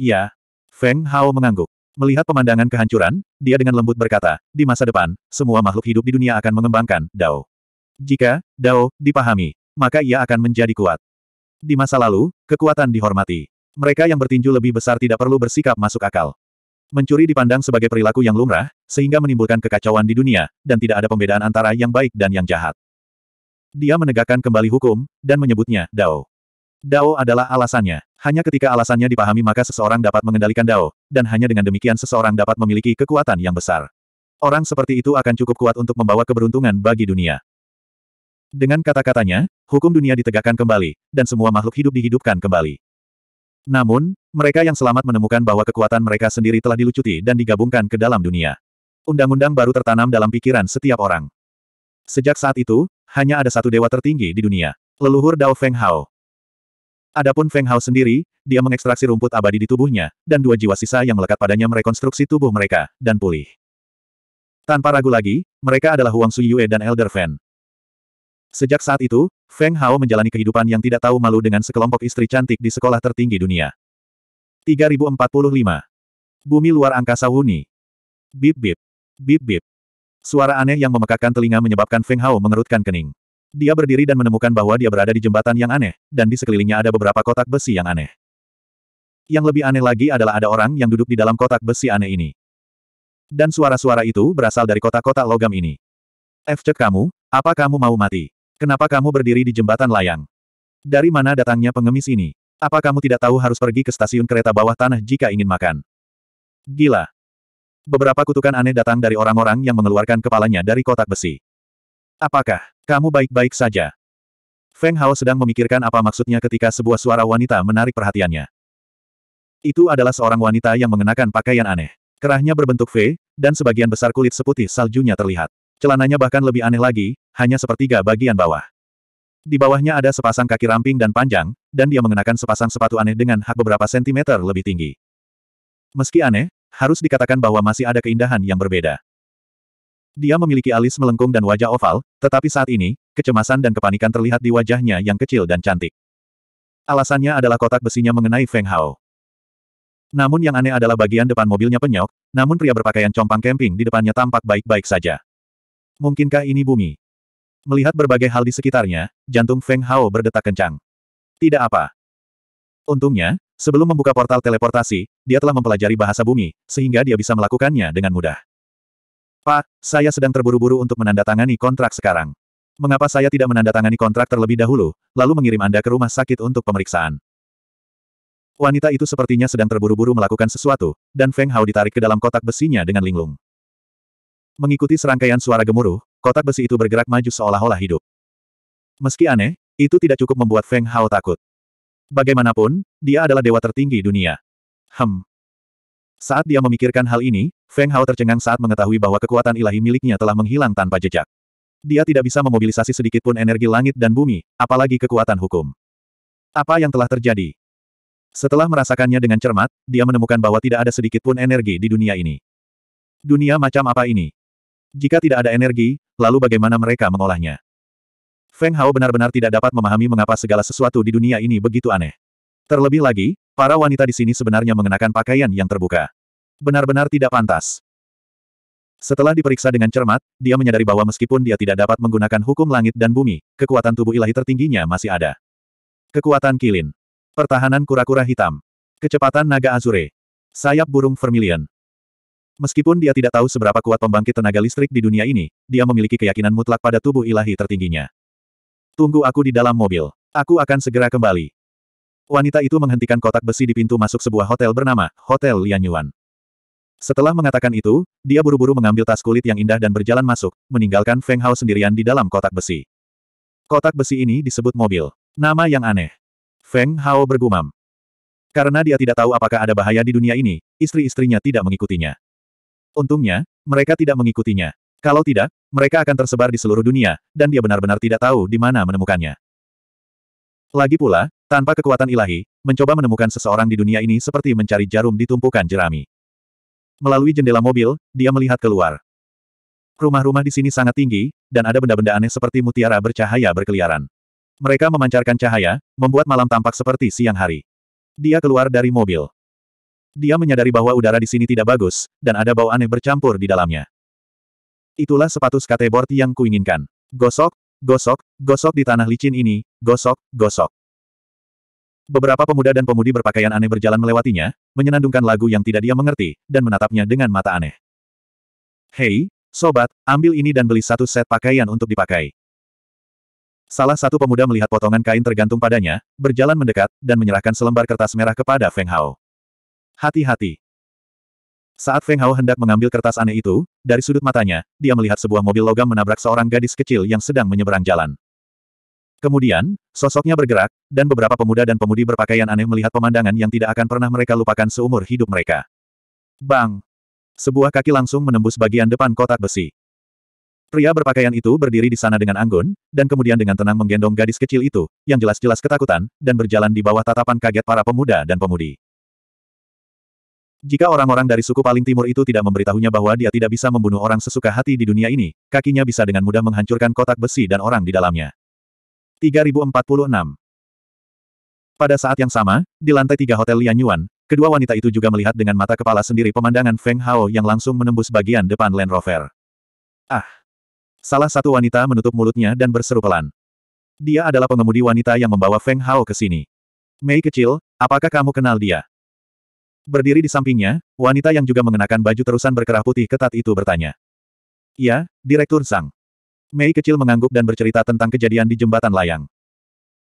Iya. Feng Hao mengangguk. Melihat pemandangan kehancuran, dia dengan lembut berkata, di masa depan, semua makhluk hidup di dunia akan mengembangkan Dao. Jika Dao dipahami, maka ia akan menjadi kuat. Di masa lalu, kekuatan dihormati. Mereka yang bertinju lebih besar tidak perlu bersikap masuk akal. Mencuri dipandang sebagai perilaku yang lumrah, sehingga menimbulkan kekacauan di dunia, dan tidak ada pembedaan antara yang baik dan yang jahat. Dia menegakkan kembali hukum, dan menyebutnya Dao. Dao adalah alasannya. Hanya ketika alasannya dipahami maka seseorang dapat mengendalikan Dao, dan hanya dengan demikian seseorang dapat memiliki kekuatan yang besar. Orang seperti itu akan cukup kuat untuk membawa keberuntungan bagi dunia. Dengan kata-katanya, hukum dunia ditegakkan kembali, dan semua makhluk hidup dihidupkan kembali. Namun, mereka yang selamat menemukan bahwa kekuatan mereka sendiri telah dilucuti dan digabungkan ke dalam dunia. Undang-undang baru tertanam dalam pikiran setiap orang. Sejak saat itu, hanya ada satu dewa tertinggi di dunia. Leluhur Dao Feng Hao. Adapun Feng Hao sendiri, dia mengekstraksi rumput abadi di tubuhnya, dan dua jiwa sisa yang melekat padanya merekonstruksi tubuh mereka, dan pulih. Tanpa ragu lagi, mereka adalah Huang Suyue dan Elder Fan. Sejak saat itu, Feng Hao menjalani kehidupan yang tidak tahu malu dengan sekelompok istri cantik di sekolah tertinggi dunia. 3045. Bumi luar angkasa Wuni. Bip bip. Bip bip. Suara aneh yang memekakkan telinga menyebabkan Feng Hao mengerutkan kening. Dia berdiri dan menemukan bahwa dia berada di jembatan yang aneh, dan di sekelilingnya ada beberapa kotak besi yang aneh. Yang lebih aneh lagi adalah ada orang yang duduk di dalam kotak besi aneh ini. Dan suara-suara itu berasal dari kotak-kotak logam ini. F cek kamu, apa kamu mau mati? Kenapa kamu berdiri di jembatan layang? Dari mana datangnya pengemis ini? Apa kamu tidak tahu harus pergi ke stasiun kereta bawah tanah jika ingin makan? Gila. Beberapa kutukan aneh datang dari orang-orang yang mengeluarkan kepalanya dari kotak besi. Apakah kamu baik-baik saja? Feng Hao sedang memikirkan apa maksudnya ketika sebuah suara wanita menarik perhatiannya. Itu adalah seorang wanita yang mengenakan pakaian aneh. Kerahnya berbentuk V, dan sebagian besar kulit seputih saljunya terlihat. Celananya bahkan lebih aneh lagi, hanya sepertiga bagian bawah. Di bawahnya ada sepasang kaki ramping dan panjang, dan dia mengenakan sepasang sepatu aneh dengan hak beberapa sentimeter lebih tinggi. Meski aneh, harus dikatakan bahwa masih ada keindahan yang berbeda. Dia memiliki alis melengkung dan wajah oval, tetapi saat ini, kecemasan dan kepanikan terlihat di wajahnya yang kecil dan cantik. Alasannya adalah kotak besinya mengenai Feng Hao. Namun yang aneh adalah bagian depan mobilnya penyok, namun pria berpakaian compang camping di depannya tampak baik-baik saja. Mungkinkah ini bumi? Melihat berbagai hal di sekitarnya, jantung Feng Hao berdetak kencang. Tidak apa. Untungnya, sebelum membuka portal teleportasi, dia telah mempelajari bahasa bumi, sehingga dia bisa melakukannya dengan mudah. Pak, saya sedang terburu-buru untuk menandatangani kontrak sekarang. Mengapa saya tidak menandatangani kontrak terlebih dahulu, lalu mengirim Anda ke rumah sakit untuk pemeriksaan? Wanita itu sepertinya sedang terburu-buru melakukan sesuatu, dan Feng Hao ditarik ke dalam kotak besinya dengan linglung. Mengikuti serangkaian suara gemuruh, kotak besi itu bergerak maju seolah-olah hidup. Meski aneh, itu tidak cukup membuat Feng Hao takut. Bagaimanapun, dia adalah dewa tertinggi dunia. Hem. Saat dia memikirkan hal ini, Feng Hao tercengang saat mengetahui bahwa kekuatan ilahi miliknya telah menghilang tanpa jejak. Dia tidak bisa memobilisasi sedikitpun energi langit dan bumi, apalagi kekuatan hukum. Apa yang telah terjadi? Setelah merasakannya dengan cermat, dia menemukan bahwa tidak ada sedikitpun energi di dunia ini. Dunia macam apa ini? Jika tidak ada energi, lalu bagaimana mereka mengolahnya? Feng Hao benar-benar tidak dapat memahami mengapa segala sesuatu di dunia ini begitu aneh. Terlebih lagi, para wanita di sini sebenarnya mengenakan pakaian yang terbuka. Benar-benar tidak pantas. Setelah diperiksa dengan cermat, dia menyadari bahwa meskipun dia tidak dapat menggunakan hukum langit dan bumi, kekuatan tubuh ilahi tertingginya masih ada. Kekuatan kilin. Pertahanan kura-kura hitam. Kecepatan naga azure. Sayap burung vermilion. Meskipun dia tidak tahu seberapa kuat pembangkit tenaga listrik di dunia ini, dia memiliki keyakinan mutlak pada tubuh ilahi tertingginya. Tunggu aku di dalam mobil. Aku akan segera kembali. Wanita itu menghentikan kotak besi di pintu masuk sebuah hotel bernama Hotel Lianyuan. Setelah mengatakan itu, dia buru-buru mengambil tas kulit yang indah dan berjalan masuk, meninggalkan Feng Hao sendirian di dalam kotak besi. Kotak besi ini disebut mobil. Nama yang aneh. Feng Hao bergumam. Karena dia tidak tahu apakah ada bahaya di dunia ini, istri-istrinya tidak mengikutinya. Untungnya, mereka tidak mengikutinya. Kalau tidak, mereka akan tersebar di seluruh dunia, dan dia benar-benar tidak tahu di mana menemukannya. Lagi pula, tanpa kekuatan ilahi, mencoba menemukan seseorang di dunia ini seperti mencari jarum di tumpukan jerami. Melalui jendela mobil, dia melihat keluar. Rumah-rumah di sini sangat tinggi, dan ada benda-benda aneh seperti mutiara bercahaya berkeliaran. Mereka memancarkan cahaya, membuat malam tampak seperti siang hari. Dia keluar dari mobil. Dia menyadari bahwa udara di sini tidak bagus, dan ada bau aneh bercampur di dalamnya. Itulah sepatu skateboard yang kuinginkan. Gosok, gosok, gosok di tanah licin ini, gosok, gosok. Beberapa pemuda dan pemudi berpakaian aneh berjalan melewatinya, menyenandungkan lagu yang tidak dia mengerti, dan menatapnya dengan mata aneh. Hei, sobat, ambil ini dan beli satu set pakaian untuk dipakai. Salah satu pemuda melihat potongan kain tergantung padanya, berjalan mendekat, dan menyerahkan selembar kertas merah kepada Feng Hao. Hati-hati. Saat Feng Hao hendak mengambil kertas aneh itu, dari sudut matanya, dia melihat sebuah mobil logam menabrak seorang gadis kecil yang sedang menyeberang jalan. Kemudian, sosoknya bergerak, dan beberapa pemuda dan pemudi berpakaian aneh melihat pemandangan yang tidak akan pernah mereka lupakan seumur hidup mereka. Bang! Sebuah kaki langsung menembus bagian depan kotak besi. Pria berpakaian itu berdiri di sana dengan anggun, dan kemudian dengan tenang menggendong gadis kecil itu, yang jelas-jelas ketakutan, dan berjalan di bawah tatapan kaget para pemuda dan pemudi. Jika orang-orang dari suku paling timur itu tidak memberitahunya bahwa dia tidak bisa membunuh orang sesuka hati di dunia ini, kakinya bisa dengan mudah menghancurkan kotak besi dan orang di dalamnya. 3046 Pada saat yang sama, di lantai tiga Hotel Lian Yuan, kedua wanita itu juga melihat dengan mata kepala sendiri pemandangan Feng Hao yang langsung menembus bagian depan Land Rover. Ah! Salah satu wanita menutup mulutnya dan berseru pelan. Dia adalah pengemudi wanita yang membawa Feng Hao ke sini. Mei kecil, apakah kamu kenal dia? Berdiri di sampingnya, wanita yang juga mengenakan baju terusan berkerah putih ketat itu bertanya. Ya, Direktur Zhang." Mei kecil mengangguk dan bercerita tentang kejadian di jembatan layang.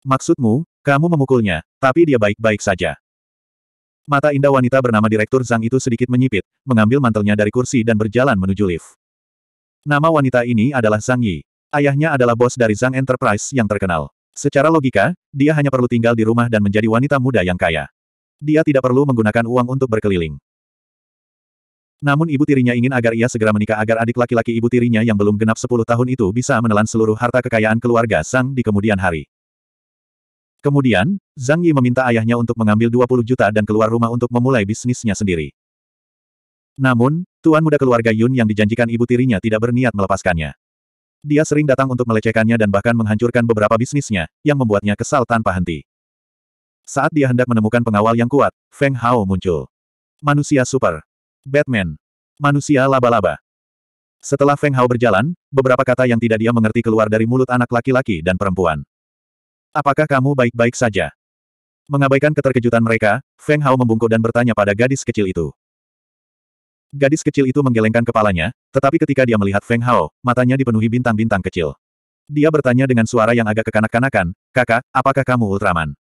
Maksudmu, kamu memukulnya, tapi dia baik-baik saja. Mata indah wanita bernama Direktur Zhang itu sedikit menyipit, mengambil mantelnya dari kursi dan berjalan menuju lift. Nama wanita ini adalah Zhang Yi. Ayahnya adalah bos dari Zhang Enterprise yang terkenal. Secara logika, dia hanya perlu tinggal di rumah dan menjadi wanita muda yang kaya. Dia tidak perlu menggunakan uang untuk berkeliling. Namun ibu tirinya ingin agar ia segera menikah agar adik laki-laki ibu tirinya yang belum genap 10 tahun itu bisa menelan seluruh harta kekayaan keluarga Sang di kemudian hari. Kemudian, Zhang Yi meminta ayahnya untuk mengambil 20 juta dan keluar rumah untuk memulai bisnisnya sendiri. Namun, tuan muda keluarga Yun yang dijanjikan ibu tirinya tidak berniat melepaskannya. Dia sering datang untuk melecehkannya dan bahkan menghancurkan beberapa bisnisnya, yang membuatnya kesal tanpa henti. Saat dia hendak menemukan pengawal yang kuat, Feng Hao muncul. Manusia super. Batman. Manusia laba-laba. Setelah Feng Hao berjalan, beberapa kata yang tidak dia mengerti keluar dari mulut anak laki-laki dan perempuan. Apakah kamu baik-baik saja? Mengabaikan keterkejutan mereka, Feng Hao membungkuk dan bertanya pada gadis kecil itu. Gadis kecil itu menggelengkan kepalanya, tetapi ketika dia melihat Feng Hao, matanya dipenuhi bintang-bintang kecil. Dia bertanya dengan suara yang agak kekanak-kanakan, kakak, apakah kamu Ultraman?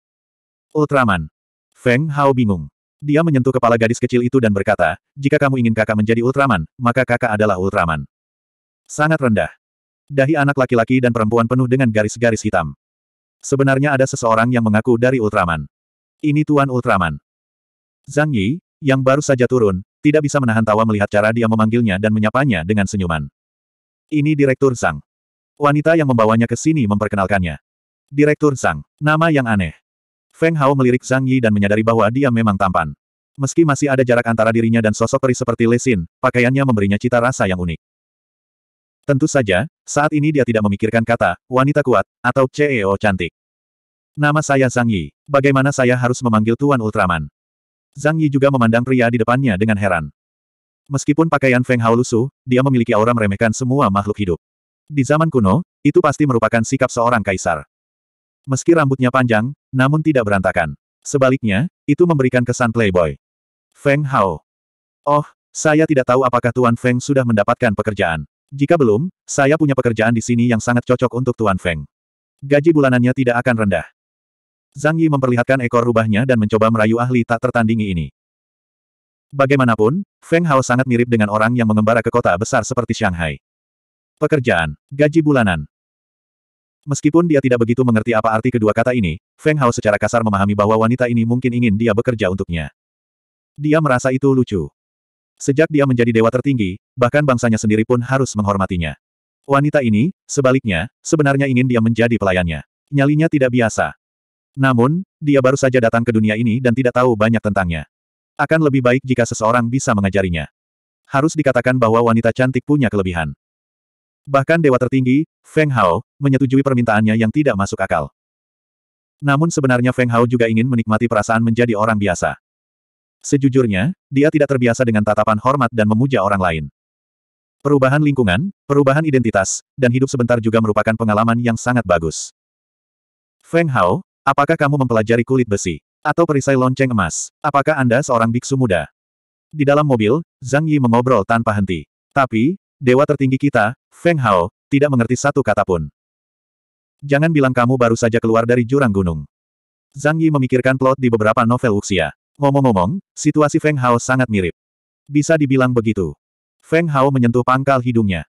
Ultraman. Feng Hao bingung. Dia menyentuh kepala gadis kecil itu dan berkata, jika kamu ingin kakak menjadi Ultraman, maka kakak adalah Ultraman. Sangat rendah. Dahi anak laki-laki dan perempuan penuh dengan garis-garis hitam. Sebenarnya ada seseorang yang mengaku dari Ultraman. Ini Tuan Ultraman. Zhang Yi, yang baru saja turun, tidak bisa menahan tawa melihat cara dia memanggilnya dan menyapanya dengan senyuman. Ini Direktur Zhang. Wanita yang membawanya ke sini memperkenalkannya. Direktur Zhang, nama yang aneh. Feng Hao melirik Zhang Yi dan menyadari bahwa dia memang tampan. Meski masih ada jarak antara dirinya dan sosok peri seperti Lesin, pakaiannya memberinya cita rasa yang unik. Tentu saja, saat ini dia tidak memikirkan kata, wanita kuat, atau CEO cantik. Nama saya Zhang Yi, bagaimana saya harus memanggil Tuan Ultraman? Zhang Yi juga memandang pria di depannya dengan heran. Meskipun pakaian Feng Hao lusuh, dia memiliki aura meremehkan semua makhluk hidup. Di zaman kuno, itu pasti merupakan sikap seorang kaisar. Meski rambutnya panjang, namun tidak berantakan. Sebaliknya, itu memberikan kesan playboy. Feng Hao. Oh, saya tidak tahu apakah Tuan Feng sudah mendapatkan pekerjaan. Jika belum, saya punya pekerjaan di sini yang sangat cocok untuk Tuan Feng. Gaji bulanannya tidak akan rendah. Zhang Yi memperlihatkan ekor rubahnya dan mencoba merayu ahli tak tertandingi ini. Bagaimanapun, Feng Hao sangat mirip dengan orang yang mengembara ke kota besar seperti Shanghai. Pekerjaan, gaji bulanan, Meskipun dia tidak begitu mengerti apa arti kedua kata ini, Feng Hao secara kasar memahami bahwa wanita ini mungkin ingin dia bekerja untuknya. Dia merasa itu lucu. Sejak dia menjadi dewa tertinggi, bahkan bangsanya sendiri pun harus menghormatinya. Wanita ini, sebaliknya, sebenarnya ingin dia menjadi pelayannya. Nyalinya tidak biasa. Namun, dia baru saja datang ke dunia ini dan tidak tahu banyak tentangnya. Akan lebih baik jika seseorang bisa mengajarinya. Harus dikatakan bahwa wanita cantik punya kelebihan. Bahkan dewa tertinggi, Feng Hao, menyetujui permintaannya yang tidak masuk akal. Namun sebenarnya Feng Hao juga ingin menikmati perasaan menjadi orang biasa. Sejujurnya, dia tidak terbiasa dengan tatapan hormat dan memuja orang lain. Perubahan lingkungan, perubahan identitas, dan hidup sebentar juga merupakan pengalaman yang sangat bagus. Feng Hao, apakah kamu mempelajari kulit besi? Atau perisai lonceng emas? Apakah Anda seorang biksu muda? Di dalam mobil, Zhang Yi mengobrol tanpa henti. Tapi, dewa tertinggi kita, Feng Hao, tidak mengerti satu kata pun. Jangan bilang kamu baru saja keluar dari jurang gunung. Zhang Yi memikirkan plot di beberapa novel Wuxia. Ngomong-ngomong, situasi Feng Hao sangat mirip. Bisa dibilang begitu. Feng Hao menyentuh pangkal hidungnya.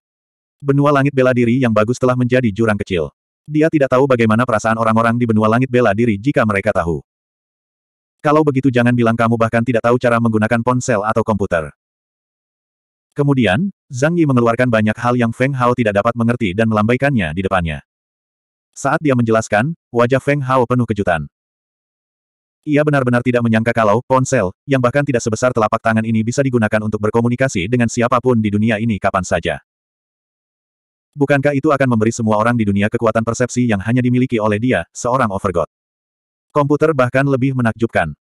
Benua langit bela diri yang bagus telah menjadi jurang kecil. Dia tidak tahu bagaimana perasaan orang-orang di benua langit bela diri jika mereka tahu. Kalau begitu jangan bilang kamu bahkan tidak tahu cara menggunakan ponsel atau komputer. Kemudian, Zhang Yi mengeluarkan banyak hal yang Feng Hao tidak dapat mengerti dan melambaikannya di depannya. Saat dia menjelaskan, wajah Feng Hao penuh kejutan. Ia benar-benar tidak menyangka kalau ponsel, yang bahkan tidak sebesar telapak tangan ini bisa digunakan untuk berkomunikasi dengan siapapun di dunia ini kapan saja. Bukankah itu akan memberi semua orang di dunia kekuatan persepsi yang hanya dimiliki oleh dia, seorang overgod? Komputer bahkan lebih menakjubkan.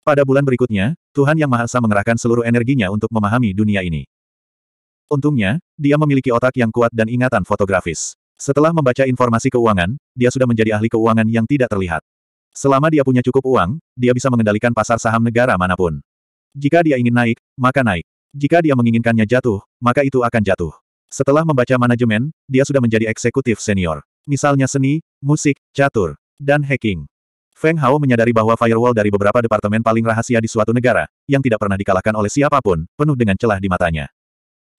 Pada bulan berikutnya, Tuhan Yang Maha Esa mengerahkan seluruh energinya untuk memahami dunia ini. Untungnya, dia memiliki otak yang kuat dan ingatan fotografis. Setelah membaca informasi keuangan, dia sudah menjadi ahli keuangan yang tidak terlihat. Selama dia punya cukup uang, dia bisa mengendalikan pasar saham negara manapun. Jika dia ingin naik, maka naik. Jika dia menginginkannya jatuh, maka itu akan jatuh. Setelah membaca manajemen, dia sudah menjadi eksekutif senior. Misalnya seni, musik, catur, dan hacking. Feng Hao menyadari bahwa firewall dari beberapa departemen paling rahasia di suatu negara, yang tidak pernah dikalahkan oleh siapapun, penuh dengan celah di matanya.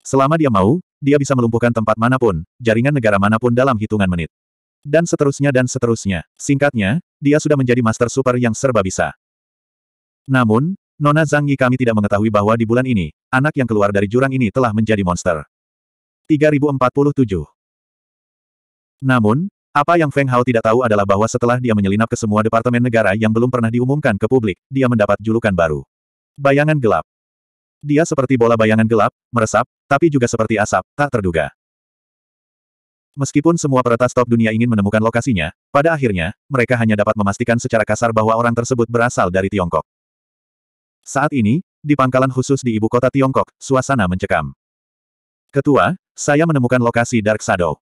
Selama dia mau, dia bisa melumpuhkan tempat manapun, jaringan negara manapun dalam hitungan menit. Dan seterusnya dan seterusnya. Singkatnya, dia sudah menjadi master super yang serba bisa. Namun, Nona Zhang Yi kami tidak mengetahui bahwa di bulan ini, anak yang keluar dari jurang ini telah menjadi monster. 3047 Namun, apa yang Feng Hao tidak tahu adalah bahwa setelah dia menyelinap ke semua departemen negara yang belum pernah diumumkan ke publik, dia mendapat julukan baru. Bayangan gelap. Dia seperti bola bayangan gelap, meresap, tapi juga seperti asap, tak terduga. Meskipun semua peretas top dunia ingin menemukan lokasinya, pada akhirnya, mereka hanya dapat memastikan secara kasar bahwa orang tersebut berasal dari Tiongkok. Saat ini, di pangkalan khusus di ibu kota Tiongkok, suasana mencekam. Ketua, saya menemukan lokasi Dark Shadow.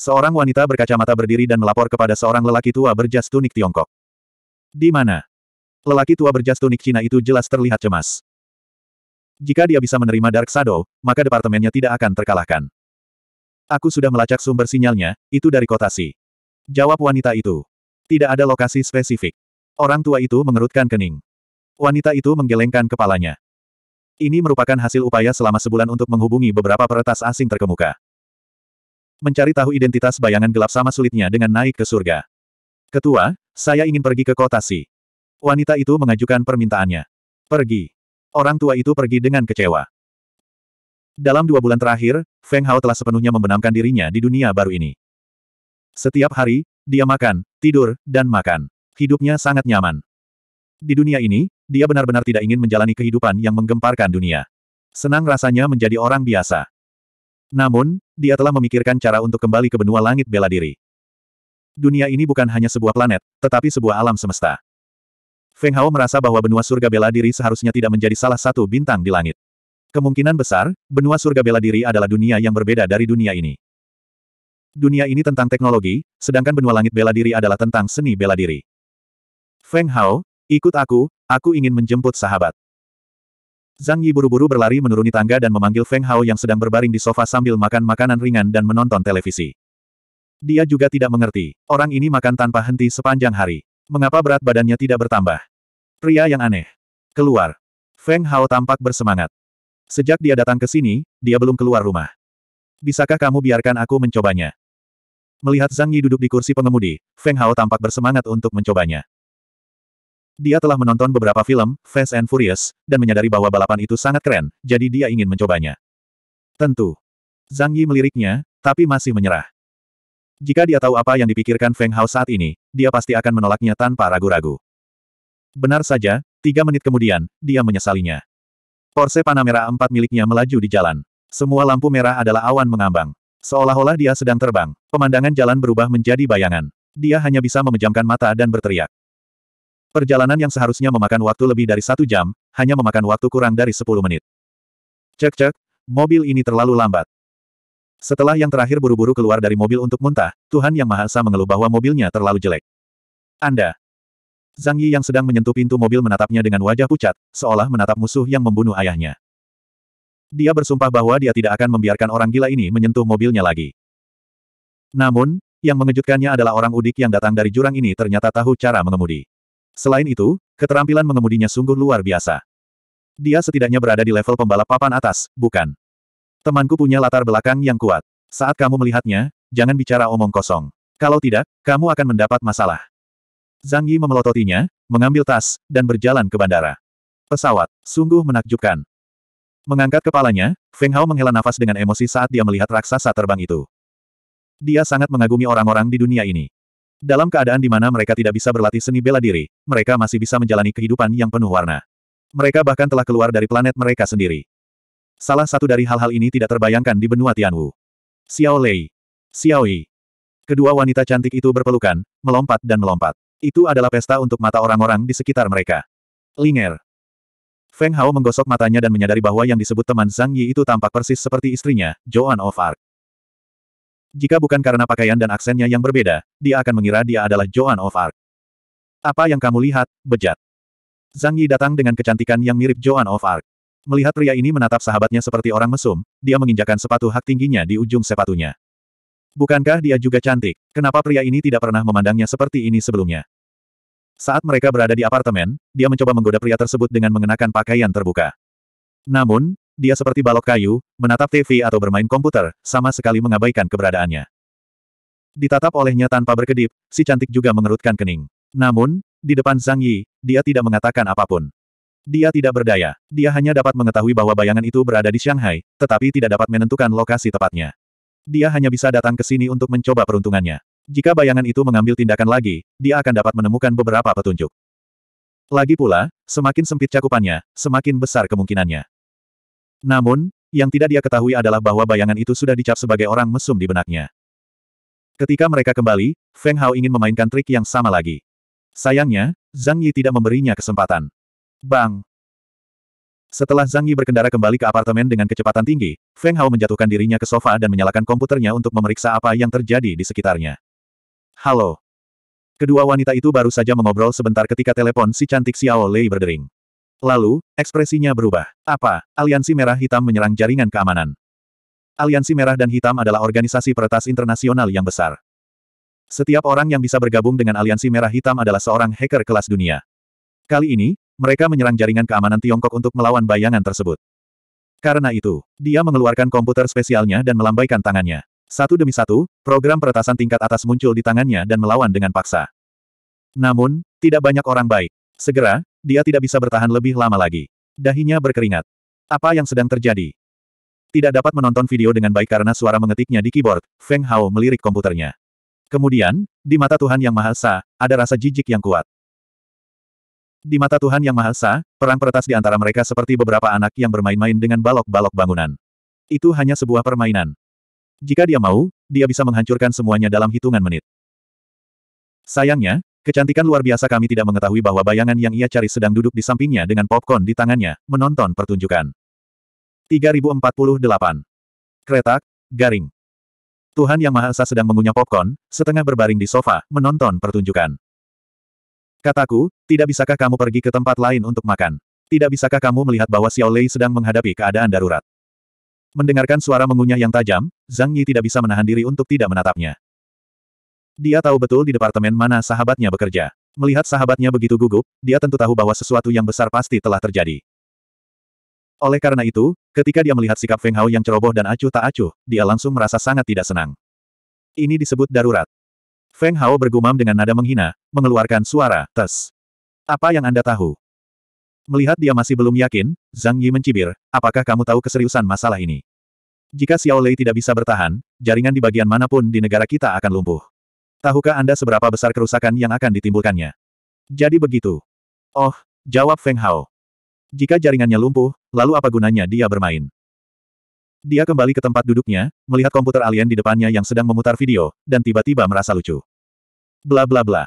Seorang wanita berkacamata berdiri dan melapor kepada seorang lelaki tua berjas tunik Tiongkok. Di mana? Lelaki tua berjas tunik Cina itu jelas terlihat cemas. Jika dia bisa menerima Dark Shadow, maka departemennya tidak akan terkalahkan. Aku sudah melacak sumber sinyalnya, itu dari kota Si. Jawab wanita itu. Tidak ada lokasi spesifik. Orang tua itu mengerutkan kening. Wanita itu menggelengkan kepalanya. Ini merupakan hasil upaya selama sebulan untuk menghubungi beberapa peretas asing terkemuka. Mencari tahu identitas bayangan gelap sama sulitnya dengan naik ke surga. Ketua, saya ingin pergi ke kota Si. Wanita itu mengajukan permintaannya. Pergi. Orang tua itu pergi dengan kecewa. Dalam dua bulan terakhir, Feng Hao telah sepenuhnya membenamkan dirinya di dunia baru ini. Setiap hari, dia makan, tidur, dan makan. Hidupnya sangat nyaman. Di dunia ini, dia benar-benar tidak ingin menjalani kehidupan yang menggemparkan dunia. Senang rasanya menjadi orang biasa. Namun, dia telah memikirkan cara untuk kembali ke benua langit bela diri. Dunia ini bukan hanya sebuah planet, tetapi sebuah alam semesta. Feng Hao merasa bahwa benua surga bela diri seharusnya tidak menjadi salah satu bintang di langit. Kemungkinan besar, benua surga bela diri adalah dunia yang berbeda dari dunia ini. Dunia ini tentang teknologi, sedangkan benua langit bela diri adalah tentang seni bela diri. Feng Hao, ikut aku, aku ingin menjemput sahabat. Zhang Yi buru-buru berlari menuruni tangga dan memanggil Feng Hao yang sedang berbaring di sofa sambil makan makanan ringan dan menonton televisi. Dia juga tidak mengerti, orang ini makan tanpa henti sepanjang hari. Mengapa berat badannya tidak bertambah? Pria yang aneh. Keluar. Feng Hao tampak bersemangat. Sejak dia datang ke sini, dia belum keluar rumah. Bisakah kamu biarkan aku mencobanya? Melihat Zhang Yi duduk di kursi pengemudi, Feng Hao tampak bersemangat untuk mencobanya. Dia telah menonton beberapa film, Fast and Furious, dan menyadari bahwa balapan itu sangat keren, jadi dia ingin mencobanya. Tentu. Zhang Yi meliriknya, tapi masih menyerah. Jika dia tahu apa yang dipikirkan Feng Hao saat ini, dia pasti akan menolaknya tanpa ragu-ragu. Benar saja, tiga menit kemudian, dia menyesalinya. Porsche merah empat miliknya melaju di jalan. Semua lampu merah adalah awan mengambang. Seolah-olah dia sedang terbang, pemandangan jalan berubah menjadi bayangan. Dia hanya bisa memejamkan mata dan berteriak. Perjalanan yang seharusnya memakan waktu lebih dari satu jam, hanya memakan waktu kurang dari sepuluh menit. Cek-cek, mobil ini terlalu lambat. Setelah yang terakhir buru-buru keluar dari mobil untuk muntah, Tuhan Yang Maha Esa mengeluh bahwa mobilnya terlalu jelek. Anda. Zhang Yi yang sedang menyentuh pintu mobil menatapnya dengan wajah pucat, seolah menatap musuh yang membunuh ayahnya. Dia bersumpah bahwa dia tidak akan membiarkan orang gila ini menyentuh mobilnya lagi. Namun, yang mengejutkannya adalah orang udik yang datang dari jurang ini ternyata tahu cara mengemudi. Selain itu, keterampilan mengemudinya sungguh luar biasa. Dia setidaknya berada di level pembalap papan atas, bukan? Temanku punya latar belakang yang kuat. Saat kamu melihatnya, jangan bicara omong kosong. Kalau tidak, kamu akan mendapat masalah. Zhang Yi memelototinya, mengambil tas, dan berjalan ke bandara. Pesawat, sungguh menakjubkan. Mengangkat kepalanya, Feng Hao menghela nafas dengan emosi saat dia melihat raksasa terbang itu. Dia sangat mengagumi orang-orang di dunia ini. Dalam keadaan di mana mereka tidak bisa berlatih seni bela diri, mereka masih bisa menjalani kehidupan yang penuh warna. Mereka bahkan telah keluar dari planet mereka sendiri. Salah satu dari hal-hal ini tidak terbayangkan di benua Tianwu. Xiao Lei. Xiao Yi. Kedua wanita cantik itu berpelukan, melompat dan melompat. Itu adalah pesta untuk mata orang-orang di sekitar mereka. Linger. Feng Hao menggosok matanya dan menyadari bahwa yang disebut teman Zhang Yi itu tampak persis seperti istrinya, Joan of Arc. Jika bukan karena pakaian dan aksennya yang berbeda, dia akan mengira dia adalah Joan of Arc. Apa yang kamu lihat, bejat? Zhang Yi datang dengan kecantikan yang mirip Joan of Arc. Melihat pria ini menatap sahabatnya seperti orang mesum, dia menginjakan sepatu hak tingginya di ujung sepatunya. Bukankah dia juga cantik? Kenapa pria ini tidak pernah memandangnya seperti ini sebelumnya? Saat mereka berada di apartemen, dia mencoba menggoda pria tersebut dengan mengenakan pakaian terbuka. Namun, dia seperti balok kayu, menatap TV atau bermain komputer, sama sekali mengabaikan keberadaannya. Ditatap olehnya tanpa berkedip, si cantik juga mengerutkan kening. Namun, di depan Zhang Yi, dia tidak mengatakan apapun. Dia tidak berdaya. Dia hanya dapat mengetahui bahwa bayangan itu berada di Shanghai, tetapi tidak dapat menentukan lokasi tepatnya. Dia hanya bisa datang ke sini untuk mencoba peruntungannya. Jika bayangan itu mengambil tindakan lagi, dia akan dapat menemukan beberapa petunjuk. Lagi pula, semakin sempit cakupannya, semakin besar kemungkinannya. Namun, yang tidak dia ketahui adalah bahwa bayangan itu sudah dicap sebagai orang mesum di benaknya. Ketika mereka kembali, Feng Hao ingin memainkan trik yang sama lagi. Sayangnya, Zhang Yi tidak memberinya kesempatan. Bang! Setelah Zhang Yi berkendara kembali ke apartemen dengan kecepatan tinggi, Feng Hao menjatuhkan dirinya ke sofa dan menyalakan komputernya untuk memeriksa apa yang terjadi di sekitarnya. Halo. Kedua wanita itu baru saja mengobrol sebentar ketika telepon si cantik Xiao Lei berdering. Lalu, ekspresinya berubah. Apa? Aliansi Merah Hitam menyerang jaringan keamanan. Aliansi Merah dan Hitam adalah organisasi peretas internasional yang besar. Setiap orang yang bisa bergabung dengan Aliansi Merah Hitam adalah seorang hacker kelas dunia. Kali ini, mereka menyerang jaringan keamanan Tiongkok untuk melawan bayangan tersebut. Karena itu, dia mengeluarkan komputer spesialnya dan melambaikan tangannya. Satu demi satu, program peretasan tingkat atas muncul di tangannya dan melawan dengan paksa. Namun, tidak banyak orang baik. Segera, dia tidak bisa bertahan lebih lama lagi. Dahinya berkeringat. Apa yang sedang terjadi? Tidak dapat menonton video dengan baik karena suara mengetiknya di keyboard, Feng Hao melirik komputernya. Kemudian, di mata Tuhan Yang Maha Esa, ada rasa jijik yang kuat. Di mata Tuhan Yang Maha Esa, perang peretas di antara mereka seperti beberapa anak yang bermain-main dengan balok-balok bangunan. Itu hanya sebuah permainan. Jika dia mau, dia bisa menghancurkan semuanya dalam hitungan menit. Sayangnya, kecantikan luar biasa kami tidak mengetahui bahwa bayangan yang ia cari sedang duduk di sampingnya dengan popcorn di tangannya, menonton pertunjukan. 3048. Kretak, garing. Tuhan Yang Maha Esa sedang mengunyah popcorn, setengah berbaring di sofa, menonton pertunjukan. Kataku, tidak bisakah kamu pergi ke tempat lain untuk makan? Tidak bisakah kamu melihat bahwa Xiao Lei sedang menghadapi keadaan darurat? Mendengarkan suara mengunyah yang tajam, Zhang Yi tidak bisa menahan diri untuk tidak menatapnya. Dia tahu betul di departemen mana sahabatnya bekerja. Melihat sahabatnya begitu gugup, dia tentu tahu bahwa sesuatu yang besar pasti telah terjadi. Oleh karena itu, ketika dia melihat sikap Feng Hao yang ceroboh dan acuh tak acuh, dia langsung merasa sangat tidak senang. Ini disebut darurat. Feng Hao bergumam dengan nada menghina, mengeluarkan suara, tes. Apa yang Anda tahu? Melihat dia masih belum yakin, Zhang Yi mencibir, apakah kamu tahu keseriusan masalah ini? Jika Xiao Lei tidak bisa bertahan, jaringan di bagian manapun di negara kita akan lumpuh. Tahukah Anda seberapa besar kerusakan yang akan ditimbulkannya? Jadi begitu. Oh, jawab Feng Hao. Jika jaringannya lumpuh, lalu apa gunanya dia bermain? Dia kembali ke tempat duduknya, melihat komputer alien di depannya yang sedang memutar video, dan tiba-tiba merasa lucu. Bla bla bla.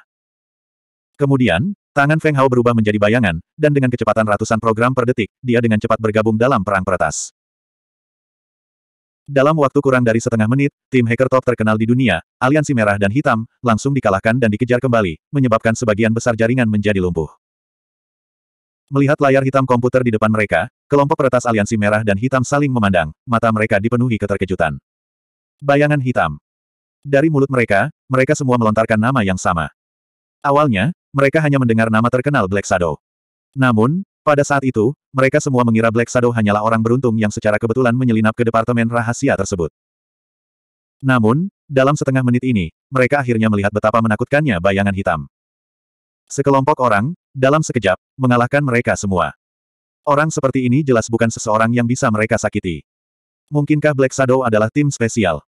Kemudian, tangan Feng Hao berubah menjadi bayangan, dan dengan kecepatan ratusan program per detik, dia dengan cepat bergabung dalam perang peretas. Dalam waktu kurang dari setengah menit, tim hacker top terkenal di dunia, aliansi merah dan hitam, langsung dikalahkan dan dikejar kembali, menyebabkan sebagian besar jaringan menjadi lumpuh. Melihat layar hitam komputer di depan mereka, Kelompok peretas aliansi merah dan hitam saling memandang, mata mereka dipenuhi keterkejutan. Bayangan hitam. Dari mulut mereka, mereka semua melontarkan nama yang sama. Awalnya, mereka hanya mendengar nama terkenal Black Shadow. Namun, pada saat itu, mereka semua mengira Black Shadow hanyalah orang beruntung yang secara kebetulan menyelinap ke Departemen Rahasia tersebut. Namun, dalam setengah menit ini, mereka akhirnya melihat betapa menakutkannya bayangan hitam. Sekelompok orang, dalam sekejap, mengalahkan mereka semua. Orang seperti ini jelas bukan seseorang yang bisa mereka sakiti. Mungkinkah Black Shadow adalah tim spesial?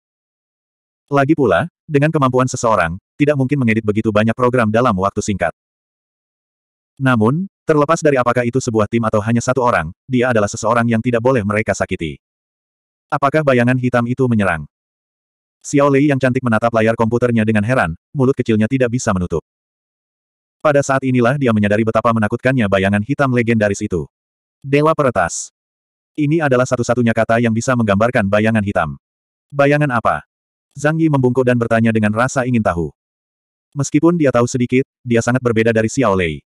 Lagi pula, dengan kemampuan seseorang, tidak mungkin mengedit begitu banyak program dalam waktu singkat. Namun, terlepas dari apakah itu sebuah tim atau hanya satu orang, dia adalah seseorang yang tidak boleh mereka sakiti. Apakah bayangan hitam itu menyerang? Xiao Lei yang cantik menatap layar komputernya dengan heran, mulut kecilnya tidak bisa menutup. Pada saat inilah dia menyadari betapa menakutkannya bayangan hitam legendaris itu. Dewa Peretas. Ini adalah satu-satunya kata yang bisa menggambarkan bayangan hitam. Bayangan apa? Zhang Yi membungkuk dan bertanya dengan rasa ingin tahu. Meskipun dia tahu sedikit, dia sangat berbeda dari Xiao Lei.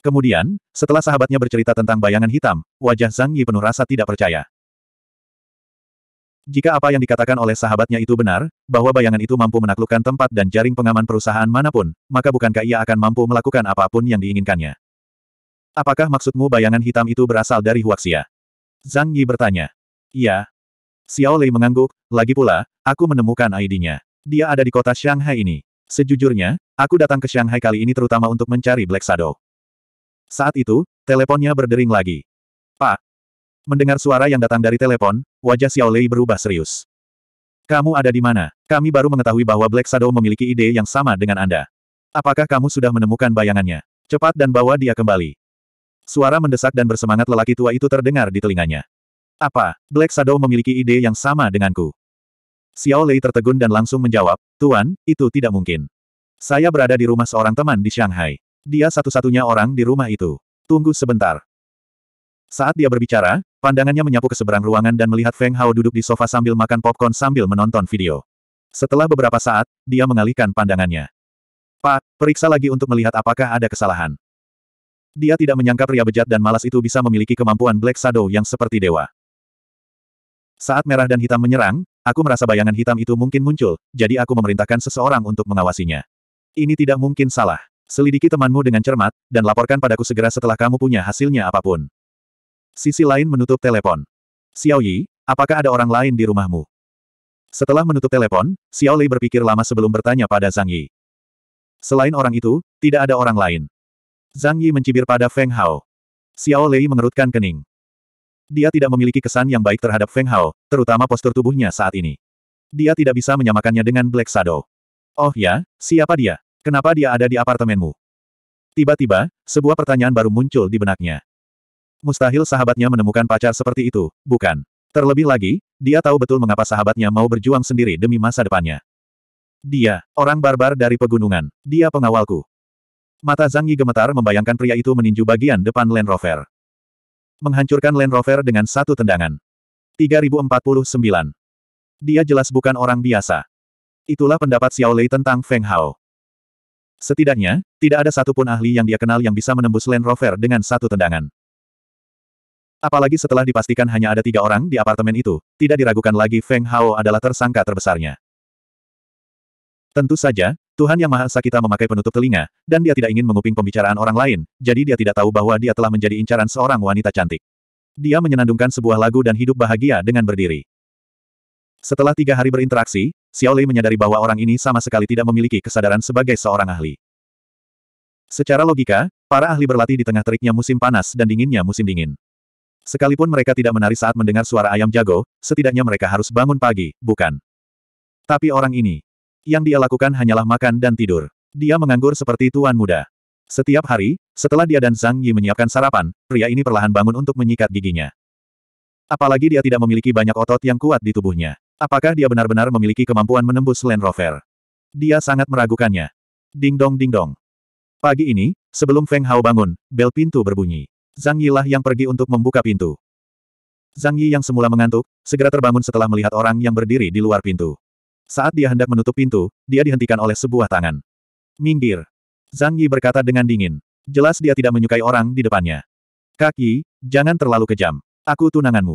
Kemudian, setelah sahabatnya bercerita tentang bayangan hitam, wajah Zhang Yi penuh rasa tidak percaya. Jika apa yang dikatakan oleh sahabatnya itu benar, bahwa bayangan itu mampu menaklukkan tempat dan jaring pengaman perusahaan manapun, maka bukankah ia akan mampu melakukan apapun yang diinginkannya? Apakah maksudmu bayangan hitam itu berasal dari Huaxia? Zhang Yi bertanya. Iya. Xiao Lei mengangguk, lagi pula, aku menemukan ID-nya. Dia ada di kota Shanghai ini. Sejujurnya, aku datang ke Shanghai kali ini terutama untuk mencari Black Shadow. Saat itu, teleponnya berdering lagi. Pak. Mendengar suara yang datang dari telepon, wajah Xiao Lei berubah serius. Kamu ada di mana? Kami baru mengetahui bahwa Black Shadow memiliki ide yang sama dengan Anda. Apakah kamu sudah menemukan bayangannya? Cepat dan bawa dia kembali. Suara mendesak dan bersemangat lelaki tua itu terdengar di telinganya. Apa, Black Shadow memiliki ide yang sama denganku? Xiao Lei tertegun dan langsung menjawab, Tuan, itu tidak mungkin. Saya berada di rumah seorang teman di Shanghai. Dia satu-satunya orang di rumah itu. Tunggu sebentar. Saat dia berbicara, pandangannya menyapu ke seberang ruangan dan melihat Feng Hao duduk di sofa sambil makan popcorn sambil menonton video. Setelah beberapa saat, dia mengalihkan pandangannya. Pak, periksa lagi untuk melihat apakah ada kesalahan. Dia tidak menyangka pria bejat dan malas itu bisa memiliki kemampuan Black Shadow yang seperti dewa. Saat merah dan hitam menyerang, aku merasa bayangan hitam itu mungkin muncul, jadi aku memerintahkan seseorang untuk mengawasinya. Ini tidak mungkin salah. Selidiki temanmu dengan cermat, dan laporkan padaku segera setelah kamu punya hasilnya apapun. Sisi lain menutup telepon. Xiao Yi, apakah ada orang lain di rumahmu? Setelah menutup telepon, Xiao Li berpikir lama sebelum bertanya pada Zhang Yi. Selain orang itu, tidak ada orang lain. Zhang Yi mencibir pada Feng Hao. Xiao Lei mengerutkan kening. Dia tidak memiliki kesan yang baik terhadap Feng Hao, terutama postur tubuhnya saat ini. Dia tidak bisa menyamakannya dengan Black Shadow. Oh ya, siapa dia? Kenapa dia ada di apartemenmu? Tiba-tiba, sebuah pertanyaan baru muncul di benaknya. Mustahil sahabatnya menemukan pacar seperti itu, bukan? Terlebih lagi, dia tahu betul mengapa sahabatnya mau berjuang sendiri demi masa depannya. Dia, orang barbar dari pegunungan. Dia pengawalku. Mata Zhang Yi gemetar membayangkan pria itu meninju bagian depan Land Rover. Menghancurkan Land Rover dengan satu tendangan. 3049. Dia jelas bukan orang biasa. Itulah pendapat Xiao Lei tentang Feng Hao. Setidaknya, tidak ada satupun ahli yang dia kenal yang bisa menembus Land Rover dengan satu tendangan. Apalagi setelah dipastikan hanya ada tiga orang di apartemen itu, tidak diragukan lagi Feng Hao adalah tersangka terbesarnya. Tentu saja, Tuhan Yang Maha Esa kita memakai penutup telinga, dan dia tidak ingin menguping pembicaraan orang lain, jadi dia tidak tahu bahwa dia telah menjadi incaran seorang wanita cantik. Dia menyenandungkan sebuah lagu dan hidup bahagia dengan berdiri. Setelah tiga hari berinteraksi, Xiao Lei menyadari bahwa orang ini sama sekali tidak memiliki kesadaran sebagai seorang ahli. Secara logika, para ahli berlatih di tengah teriknya musim panas dan dinginnya musim dingin. Sekalipun mereka tidak menari saat mendengar suara ayam jago, setidaknya mereka harus bangun pagi, bukan? Tapi orang ini, yang dia lakukan hanyalah makan dan tidur. Dia menganggur seperti tuan muda. Setiap hari, setelah dia dan Zhang Yi menyiapkan sarapan, pria ini perlahan bangun untuk menyikat giginya. Apalagi dia tidak memiliki banyak otot yang kuat di tubuhnya. Apakah dia benar-benar memiliki kemampuan menembus Land Rover? Dia sangat meragukannya. Ding dong ding dong. Pagi ini, sebelum Feng Hao bangun, bel pintu berbunyi. Zhang Yi lah yang pergi untuk membuka pintu. Zhang Yi yang semula mengantuk, segera terbangun setelah melihat orang yang berdiri di luar pintu. Saat dia hendak menutup pintu, dia dihentikan oleh sebuah tangan. Minggir. Zhang Yi berkata dengan dingin. Jelas dia tidak menyukai orang di depannya. Kaki, jangan terlalu kejam. Aku tunanganmu.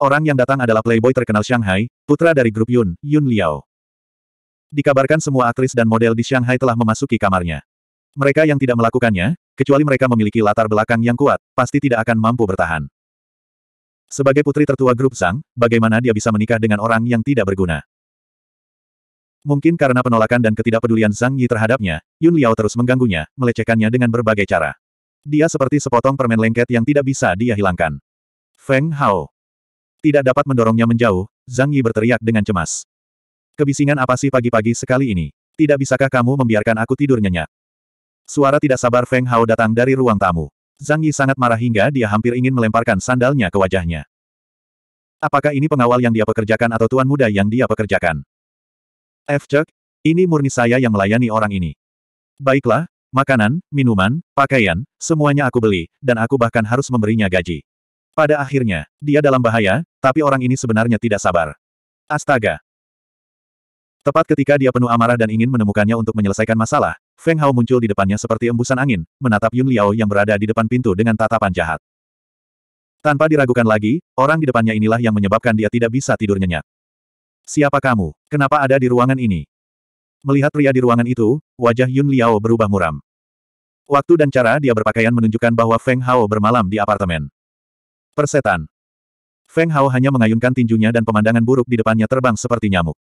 Orang yang datang adalah playboy terkenal Shanghai, putra dari grup Yun, Yun Liao. Dikabarkan semua aktris dan model di Shanghai telah memasuki kamarnya. Mereka yang tidak melakukannya, kecuali mereka memiliki latar belakang yang kuat, pasti tidak akan mampu bertahan. Sebagai putri tertua grup Zhang, bagaimana dia bisa menikah dengan orang yang tidak berguna? Mungkin karena penolakan dan ketidakpedulian Zhang Yi terhadapnya, Yun Liao terus mengganggunya, melecehkannya dengan berbagai cara. Dia seperti sepotong permen lengket yang tidak bisa dia hilangkan. Feng Hao. Tidak dapat mendorongnya menjauh, Zhang Yi berteriak dengan cemas. Kebisingan apa sih pagi-pagi sekali ini? Tidak bisakah kamu membiarkan aku tidur nyenyak? Suara tidak sabar Feng Hao datang dari ruang tamu. Zhang Yi sangat marah hingga dia hampir ingin melemparkan sandalnya ke wajahnya. Apakah ini pengawal yang dia pekerjakan atau tuan muda yang dia pekerjakan? F. Chuck, ini murni saya yang melayani orang ini. Baiklah, makanan, minuman, pakaian, semuanya aku beli, dan aku bahkan harus memberinya gaji. Pada akhirnya, dia dalam bahaya, tapi orang ini sebenarnya tidak sabar. Astaga! Tepat ketika dia penuh amarah dan ingin menemukannya untuk menyelesaikan masalah, Feng Hao muncul di depannya seperti embusan angin, menatap Yun Liao yang berada di depan pintu dengan tatapan jahat. Tanpa diragukan lagi, orang di depannya inilah yang menyebabkan dia tidak bisa tidur nyenyak. Siapa kamu? Kenapa ada di ruangan ini? Melihat pria di ruangan itu, wajah Yun Liao berubah muram. Waktu dan cara dia berpakaian menunjukkan bahwa Feng Hao bermalam di apartemen. Persetan. Feng Hao hanya mengayunkan tinjunya dan pemandangan buruk di depannya terbang seperti nyamuk.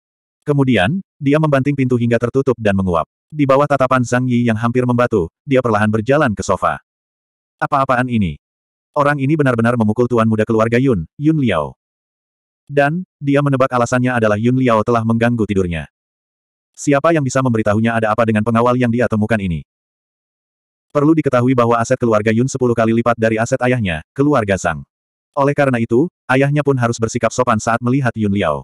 Kemudian, dia membanting pintu hingga tertutup dan menguap. Di bawah tatapan Zhang Yi yang hampir membatu, dia perlahan berjalan ke sofa. Apa-apaan ini? Orang ini benar-benar memukul tuan muda keluarga Yun, Yun Liao. Dan, dia menebak alasannya adalah Yun Liao telah mengganggu tidurnya. Siapa yang bisa memberitahunya ada apa dengan pengawal yang dia temukan ini? Perlu diketahui bahwa aset keluarga Yun sepuluh kali lipat dari aset ayahnya, keluarga Sang. Oleh karena itu, ayahnya pun harus bersikap sopan saat melihat Yun Liao.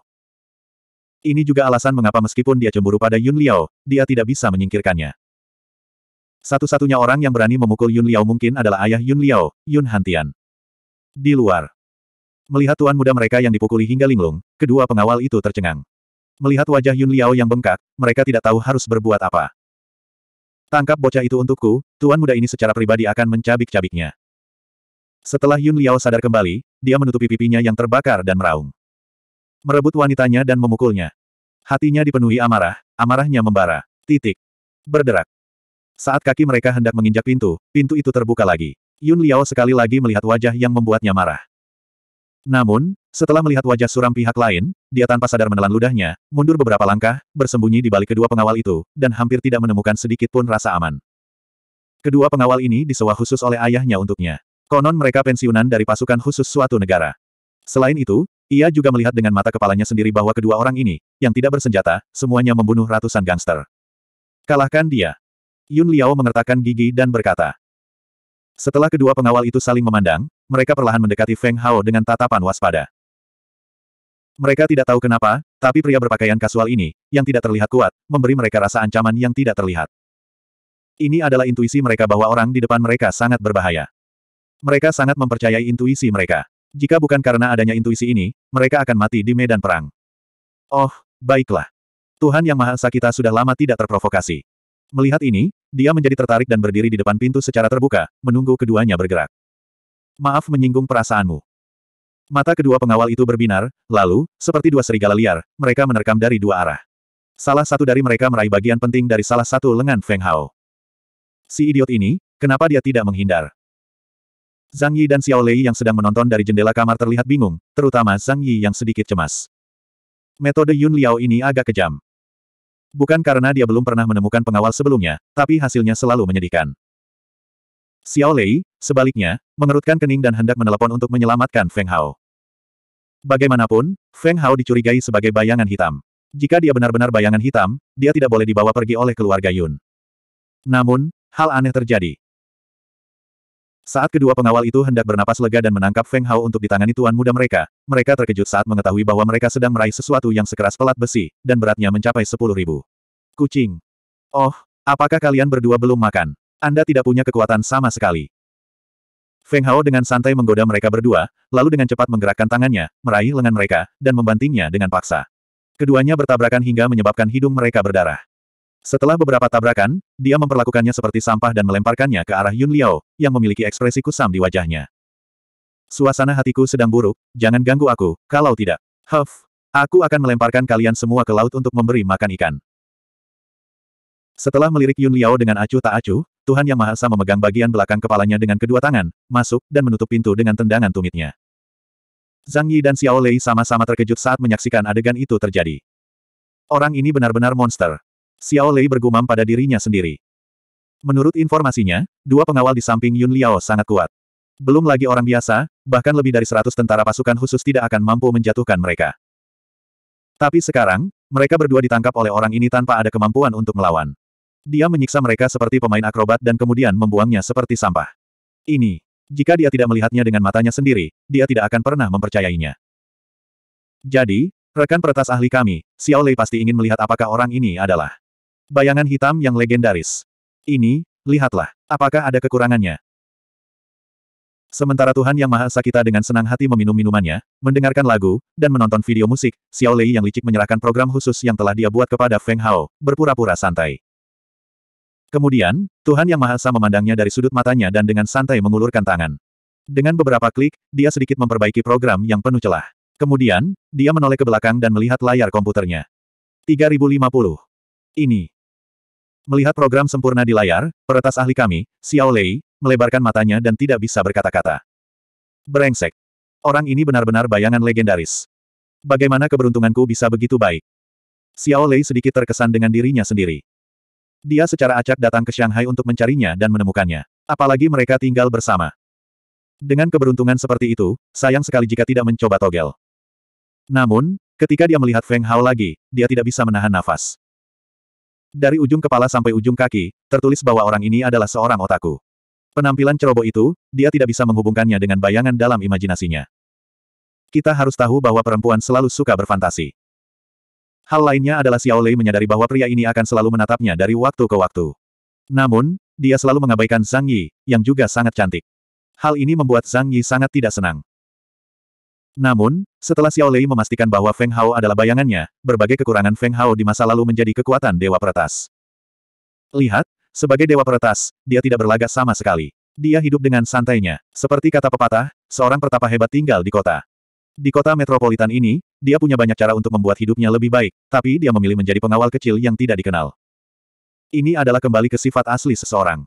Ini juga alasan mengapa meskipun dia cemburu pada Yun Liao, dia tidak bisa menyingkirkannya. Satu-satunya orang yang berani memukul Yun Liao mungkin adalah ayah Yun Liao, Yun Hantian. Di luar, Melihat tuan muda mereka yang dipukuli hingga linglung, kedua pengawal itu tercengang. Melihat wajah Yun Liao yang bengkak, mereka tidak tahu harus berbuat apa. Tangkap bocah itu untukku, tuan muda ini secara pribadi akan mencabik-cabiknya. Setelah Yun Liao sadar kembali, dia menutupi pipinya yang terbakar dan meraung. Merebut wanitanya dan memukulnya. Hatinya dipenuhi amarah, amarahnya membara. Titik. Berderak. Saat kaki mereka hendak menginjak pintu, pintu itu terbuka lagi. Yun Liao sekali lagi melihat wajah yang membuatnya marah. Namun, setelah melihat wajah suram pihak lain, dia tanpa sadar menelan ludahnya, mundur beberapa langkah, bersembunyi di balik kedua pengawal itu, dan hampir tidak menemukan sedikit pun rasa aman. Kedua pengawal ini disewa khusus oleh ayahnya untuknya. Konon mereka pensiunan dari pasukan khusus suatu negara. Selain itu, ia juga melihat dengan mata kepalanya sendiri bahwa kedua orang ini, yang tidak bersenjata, semuanya membunuh ratusan gangster. Kalahkan dia. Yun Liao mengertakkan gigi dan berkata. Setelah kedua pengawal itu saling memandang, mereka perlahan mendekati Feng Hao dengan tatapan waspada. Mereka tidak tahu kenapa, tapi pria berpakaian kasual ini, yang tidak terlihat kuat, memberi mereka rasa ancaman yang tidak terlihat. Ini adalah intuisi mereka bahwa orang di depan mereka sangat berbahaya. Mereka sangat mempercayai intuisi mereka. Jika bukan karena adanya intuisi ini, mereka akan mati di medan perang. Oh, baiklah. Tuhan Yang Maha Esa kita sudah lama tidak terprovokasi. Melihat ini, dia menjadi tertarik dan berdiri di depan pintu secara terbuka, menunggu keduanya bergerak. Maaf menyinggung perasaanmu. Mata kedua pengawal itu berbinar, lalu, seperti dua serigala liar, mereka menerkam dari dua arah. Salah satu dari mereka meraih bagian penting dari salah satu lengan Feng Hao. Si idiot ini, kenapa dia tidak menghindar? Zhang Yi dan Xiao Lei yang sedang menonton dari jendela kamar terlihat bingung, terutama Zhang Yi yang sedikit cemas. Metode Yun Liao ini agak kejam. Bukan karena dia belum pernah menemukan pengawal sebelumnya, tapi hasilnya selalu menyedihkan. Xiao Lei, Sebaliknya, mengerutkan kening dan hendak menelepon untuk menyelamatkan Feng Hao. Bagaimanapun, Feng Hao dicurigai sebagai bayangan hitam. Jika dia benar-benar bayangan hitam, dia tidak boleh dibawa pergi oleh keluarga Yun. Namun, hal aneh terjadi. Saat kedua pengawal itu hendak bernapas lega dan menangkap Feng Hao untuk ditangani tuan muda mereka, mereka terkejut saat mengetahui bahwa mereka sedang meraih sesuatu yang sekeras pelat besi, dan beratnya mencapai sepuluh ribu. Kucing. Oh, apakah kalian berdua belum makan? Anda tidak punya kekuatan sama sekali. Feng Hao dengan santai menggoda mereka berdua, lalu dengan cepat menggerakkan tangannya, meraih lengan mereka, dan membantingnya dengan paksa. Keduanya bertabrakan hingga menyebabkan hidung mereka berdarah. Setelah beberapa tabrakan, dia memperlakukannya seperti sampah dan melemparkannya ke arah Yun Liao, yang memiliki ekspresi kusam di wajahnya. Suasana hatiku sedang buruk, jangan ganggu aku, kalau tidak. Huff, aku akan melemparkan kalian semua ke laut untuk memberi makan ikan. Setelah melirik Yun Liao dengan acuh tak acuh, Tuhan Yang Maha Esa memegang bagian belakang kepalanya dengan kedua tangan, masuk, dan menutup pintu dengan tendangan tumitnya. Zhang Yi dan Xiao Lei sama-sama terkejut saat menyaksikan adegan itu terjadi. Orang ini benar-benar monster. Xiao Lei bergumam pada dirinya sendiri. Menurut informasinya, dua pengawal di samping Yun Liao sangat kuat. Belum lagi orang biasa, bahkan lebih dari seratus tentara pasukan khusus tidak akan mampu menjatuhkan mereka. Tapi sekarang, mereka berdua ditangkap oleh orang ini tanpa ada kemampuan untuk melawan. Dia menyiksa mereka seperti pemain akrobat dan kemudian membuangnya seperti sampah. Ini, jika dia tidak melihatnya dengan matanya sendiri, dia tidak akan pernah mempercayainya. Jadi, rekan peretas ahli kami, Xiao Lei pasti ingin melihat apakah orang ini adalah bayangan hitam yang legendaris. Ini, lihatlah, apakah ada kekurangannya. Sementara Tuhan Yang Maha Esa kita dengan senang hati meminum minumannya, mendengarkan lagu, dan menonton video musik, Xiao Lei yang licik menyerahkan program khusus yang telah dia buat kepada Feng Hao, berpura-pura santai. Kemudian, Tuhan Yang Maha Esa memandangnya dari sudut matanya dan dengan santai mengulurkan tangan. Dengan beberapa klik, dia sedikit memperbaiki program yang penuh celah. Kemudian, dia menoleh ke belakang dan melihat layar komputernya. 3050. Ini. Melihat program sempurna di layar, peretas ahli kami, Xiao Lei, melebarkan matanya dan tidak bisa berkata-kata. Berengsek. Orang ini benar-benar bayangan legendaris. Bagaimana keberuntunganku bisa begitu baik? Xiao Lei sedikit terkesan dengan dirinya sendiri. Dia secara acak datang ke Shanghai untuk mencarinya dan menemukannya. Apalagi mereka tinggal bersama. Dengan keberuntungan seperti itu, sayang sekali jika tidak mencoba togel. Namun, ketika dia melihat Feng Hao lagi, dia tidak bisa menahan nafas. Dari ujung kepala sampai ujung kaki, tertulis bahwa orang ini adalah seorang otaku. Penampilan ceroboh itu, dia tidak bisa menghubungkannya dengan bayangan dalam imajinasinya. Kita harus tahu bahwa perempuan selalu suka berfantasi. Hal lainnya adalah Xiao Lei menyadari bahwa pria ini akan selalu menatapnya dari waktu ke waktu. Namun, dia selalu mengabaikan Zhang Yi, yang juga sangat cantik. Hal ini membuat Zhang Yi sangat tidak senang. Namun, setelah Xiao Lei memastikan bahwa Feng Hao adalah bayangannya, berbagai kekurangan Feng Hao di masa lalu menjadi kekuatan Dewa Peretas. Lihat, sebagai Dewa Peretas, dia tidak berlagak sama sekali. Dia hidup dengan santainya. Seperti kata pepatah, seorang pertapa hebat tinggal di kota. Di kota metropolitan ini, dia punya banyak cara untuk membuat hidupnya lebih baik, tapi dia memilih menjadi pengawal kecil yang tidak dikenal. Ini adalah kembali ke sifat asli seseorang.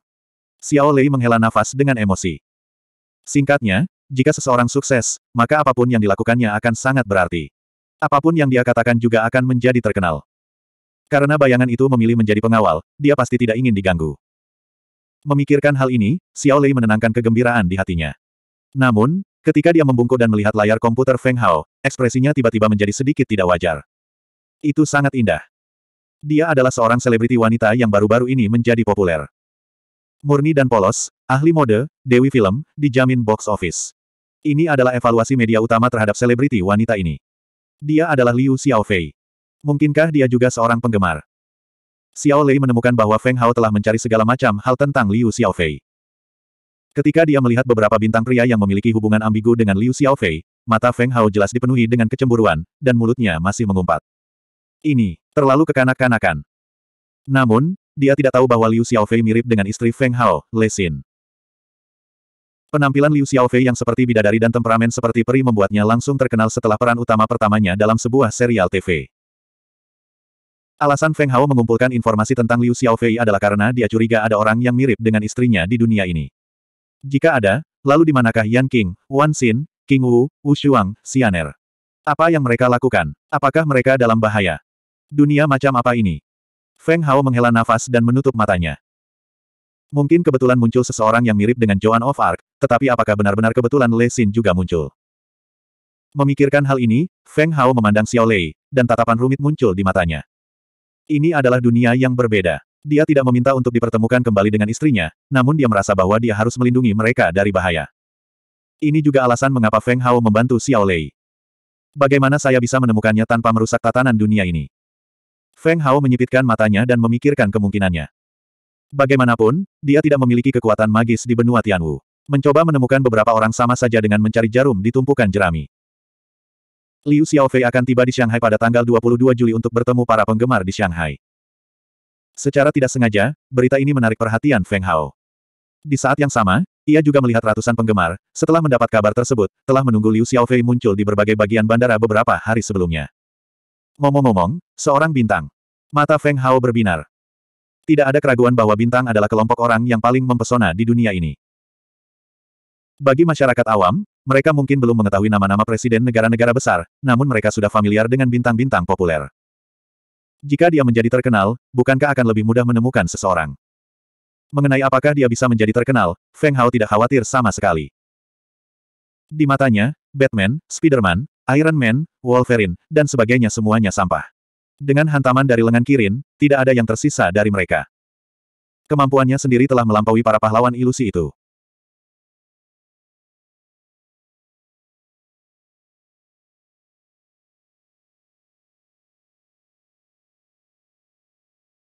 Xiao Lei menghela nafas dengan emosi. Singkatnya, jika seseorang sukses, maka apapun yang dilakukannya akan sangat berarti. Apapun yang dia katakan juga akan menjadi terkenal. Karena bayangan itu memilih menjadi pengawal, dia pasti tidak ingin diganggu. Memikirkan hal ini, Xiao Lei menenangkan kegembiraan di hatinya. Namun, Ketika dia membungkuk dan melihat layar komputer Feng Hao, ekspresinya tiba-tiba menjadi sedikit tidak wajar. Itu sangat indah. Dia adalah seorang selebriti wanita yang baru-baru ini menjadi populer. Murni dan polos, ahli mode, dewi film, dijamin box office. Ini adalah evaluasi media utama terhadap selebriti wanita ini. Dia adalah Liu Xiaofei. Mungkinkah dia juga seorang penggemar? Xiao Lei menemukan bahwa Feng Hao telah mencari segala macam hal tentang Liu Xiaofei. Ketika dia melihat beberapa bintang pria yang memiliki hubungan ambigu dengan Liu Xiaofei, mata Feng Hao jelas dipenuhi dengan kecemburuan, dan mulutnya masih mengumpat. Ini, terlalu kekanak-kanakan. Namun, dia tidak tahu bahwa Liu Xiaofei mirip dengan istri Feng Hao, Lesin. Penampilan Liu Xiaofei yang seperti bidadari dan temperamen seperti peri membuatnya langsung terkenal setelah peran utama pertamanya dalam sebuah serial TV. Alasan Feng Hao mengumpulkan informasi tentang Liu Xiaofei adalah karena dia curiga ada orang yang mirip dengan istrinya di dunia ini. Jika ada, lalu di manakah Yan King, Wan Xin, King Wu, Wu Shuang, Xianer? Apa yang mereka lakukan? Apakah mereka dalam bahaya? Dunia macam apa ini? Feng Hao menghela nafas dan menutup matanya. Mungkin kebetulan muncul seseorang yang mirip dengan Joan of Arc, tetapi apakah benar-benar kebetulan Le Xin juga muncul? Memikirkan hal ini, Feng Hao memandang Xiao Lei, dan tatapan rumit muncul di matanya. Ini adalah dunia yang berbeda. Dia tidak meminta untuk dipertemukan kembali dengan istrinya, namun dia merasa bahwa dia harus melindungi mereka dari bahaya. Ini juga alasan mengapa Feng Hao membantu Xiao Lei. Bagaimana saya bisa menemukannya tanpa merusak tatanan dunia ini? Feng Hao menyipitkan matanya dan memikirkan kemungkinannya. Bagaimanapun, dia tidak memiliki kekuatan magis di benua Tianwu. Mencoba menemukan beberapa orang sama saja dengan mencari jarum di tumpukan jerami. Liu Xiaofei akan tiba di Shanghai pada tanggal 22 Juli untuk bertemu para penggemar di Shanghai. Secara tidak sengaja, berita ini menarik perhatian Feng Hao. Di saat yang sama, ia juga melihat ratusan penggemar, setelah mendapat kabar tersebut, telah menunggu Liu Xiaofei muncul di berbagai bagian bandara beberapa hari sebelumnya. Momo ngomong seorang bintang. Mata Feng Hao berbinar. Tidak ada keraguan bahwa bintang adalah kelompok orang yang paling mempesona di dunia ini. Bagi masyarakat awam, mereka mungkin belum mengetahui nama-nama presiden negara-negara besar, namun mereka sudah familiar dengan bintang-bintang populer. Jika dia menjadi terkenal, bukankah akan lebih mudah menemukan seseorang? Mengenai apakah dia bisa menjadi terkenal, Feng Hao tidak khawatir sama sekali. Di matanya, Batman, Spiderman, Iron Man, Wolverine, dan sebagainya semuanya sampah. Dengan hantaman dari lengan Kirin, tidak ada yang tersisa dari mereka. Kemampuannya sendiri telah melampaui para pahlawan ilusi itu.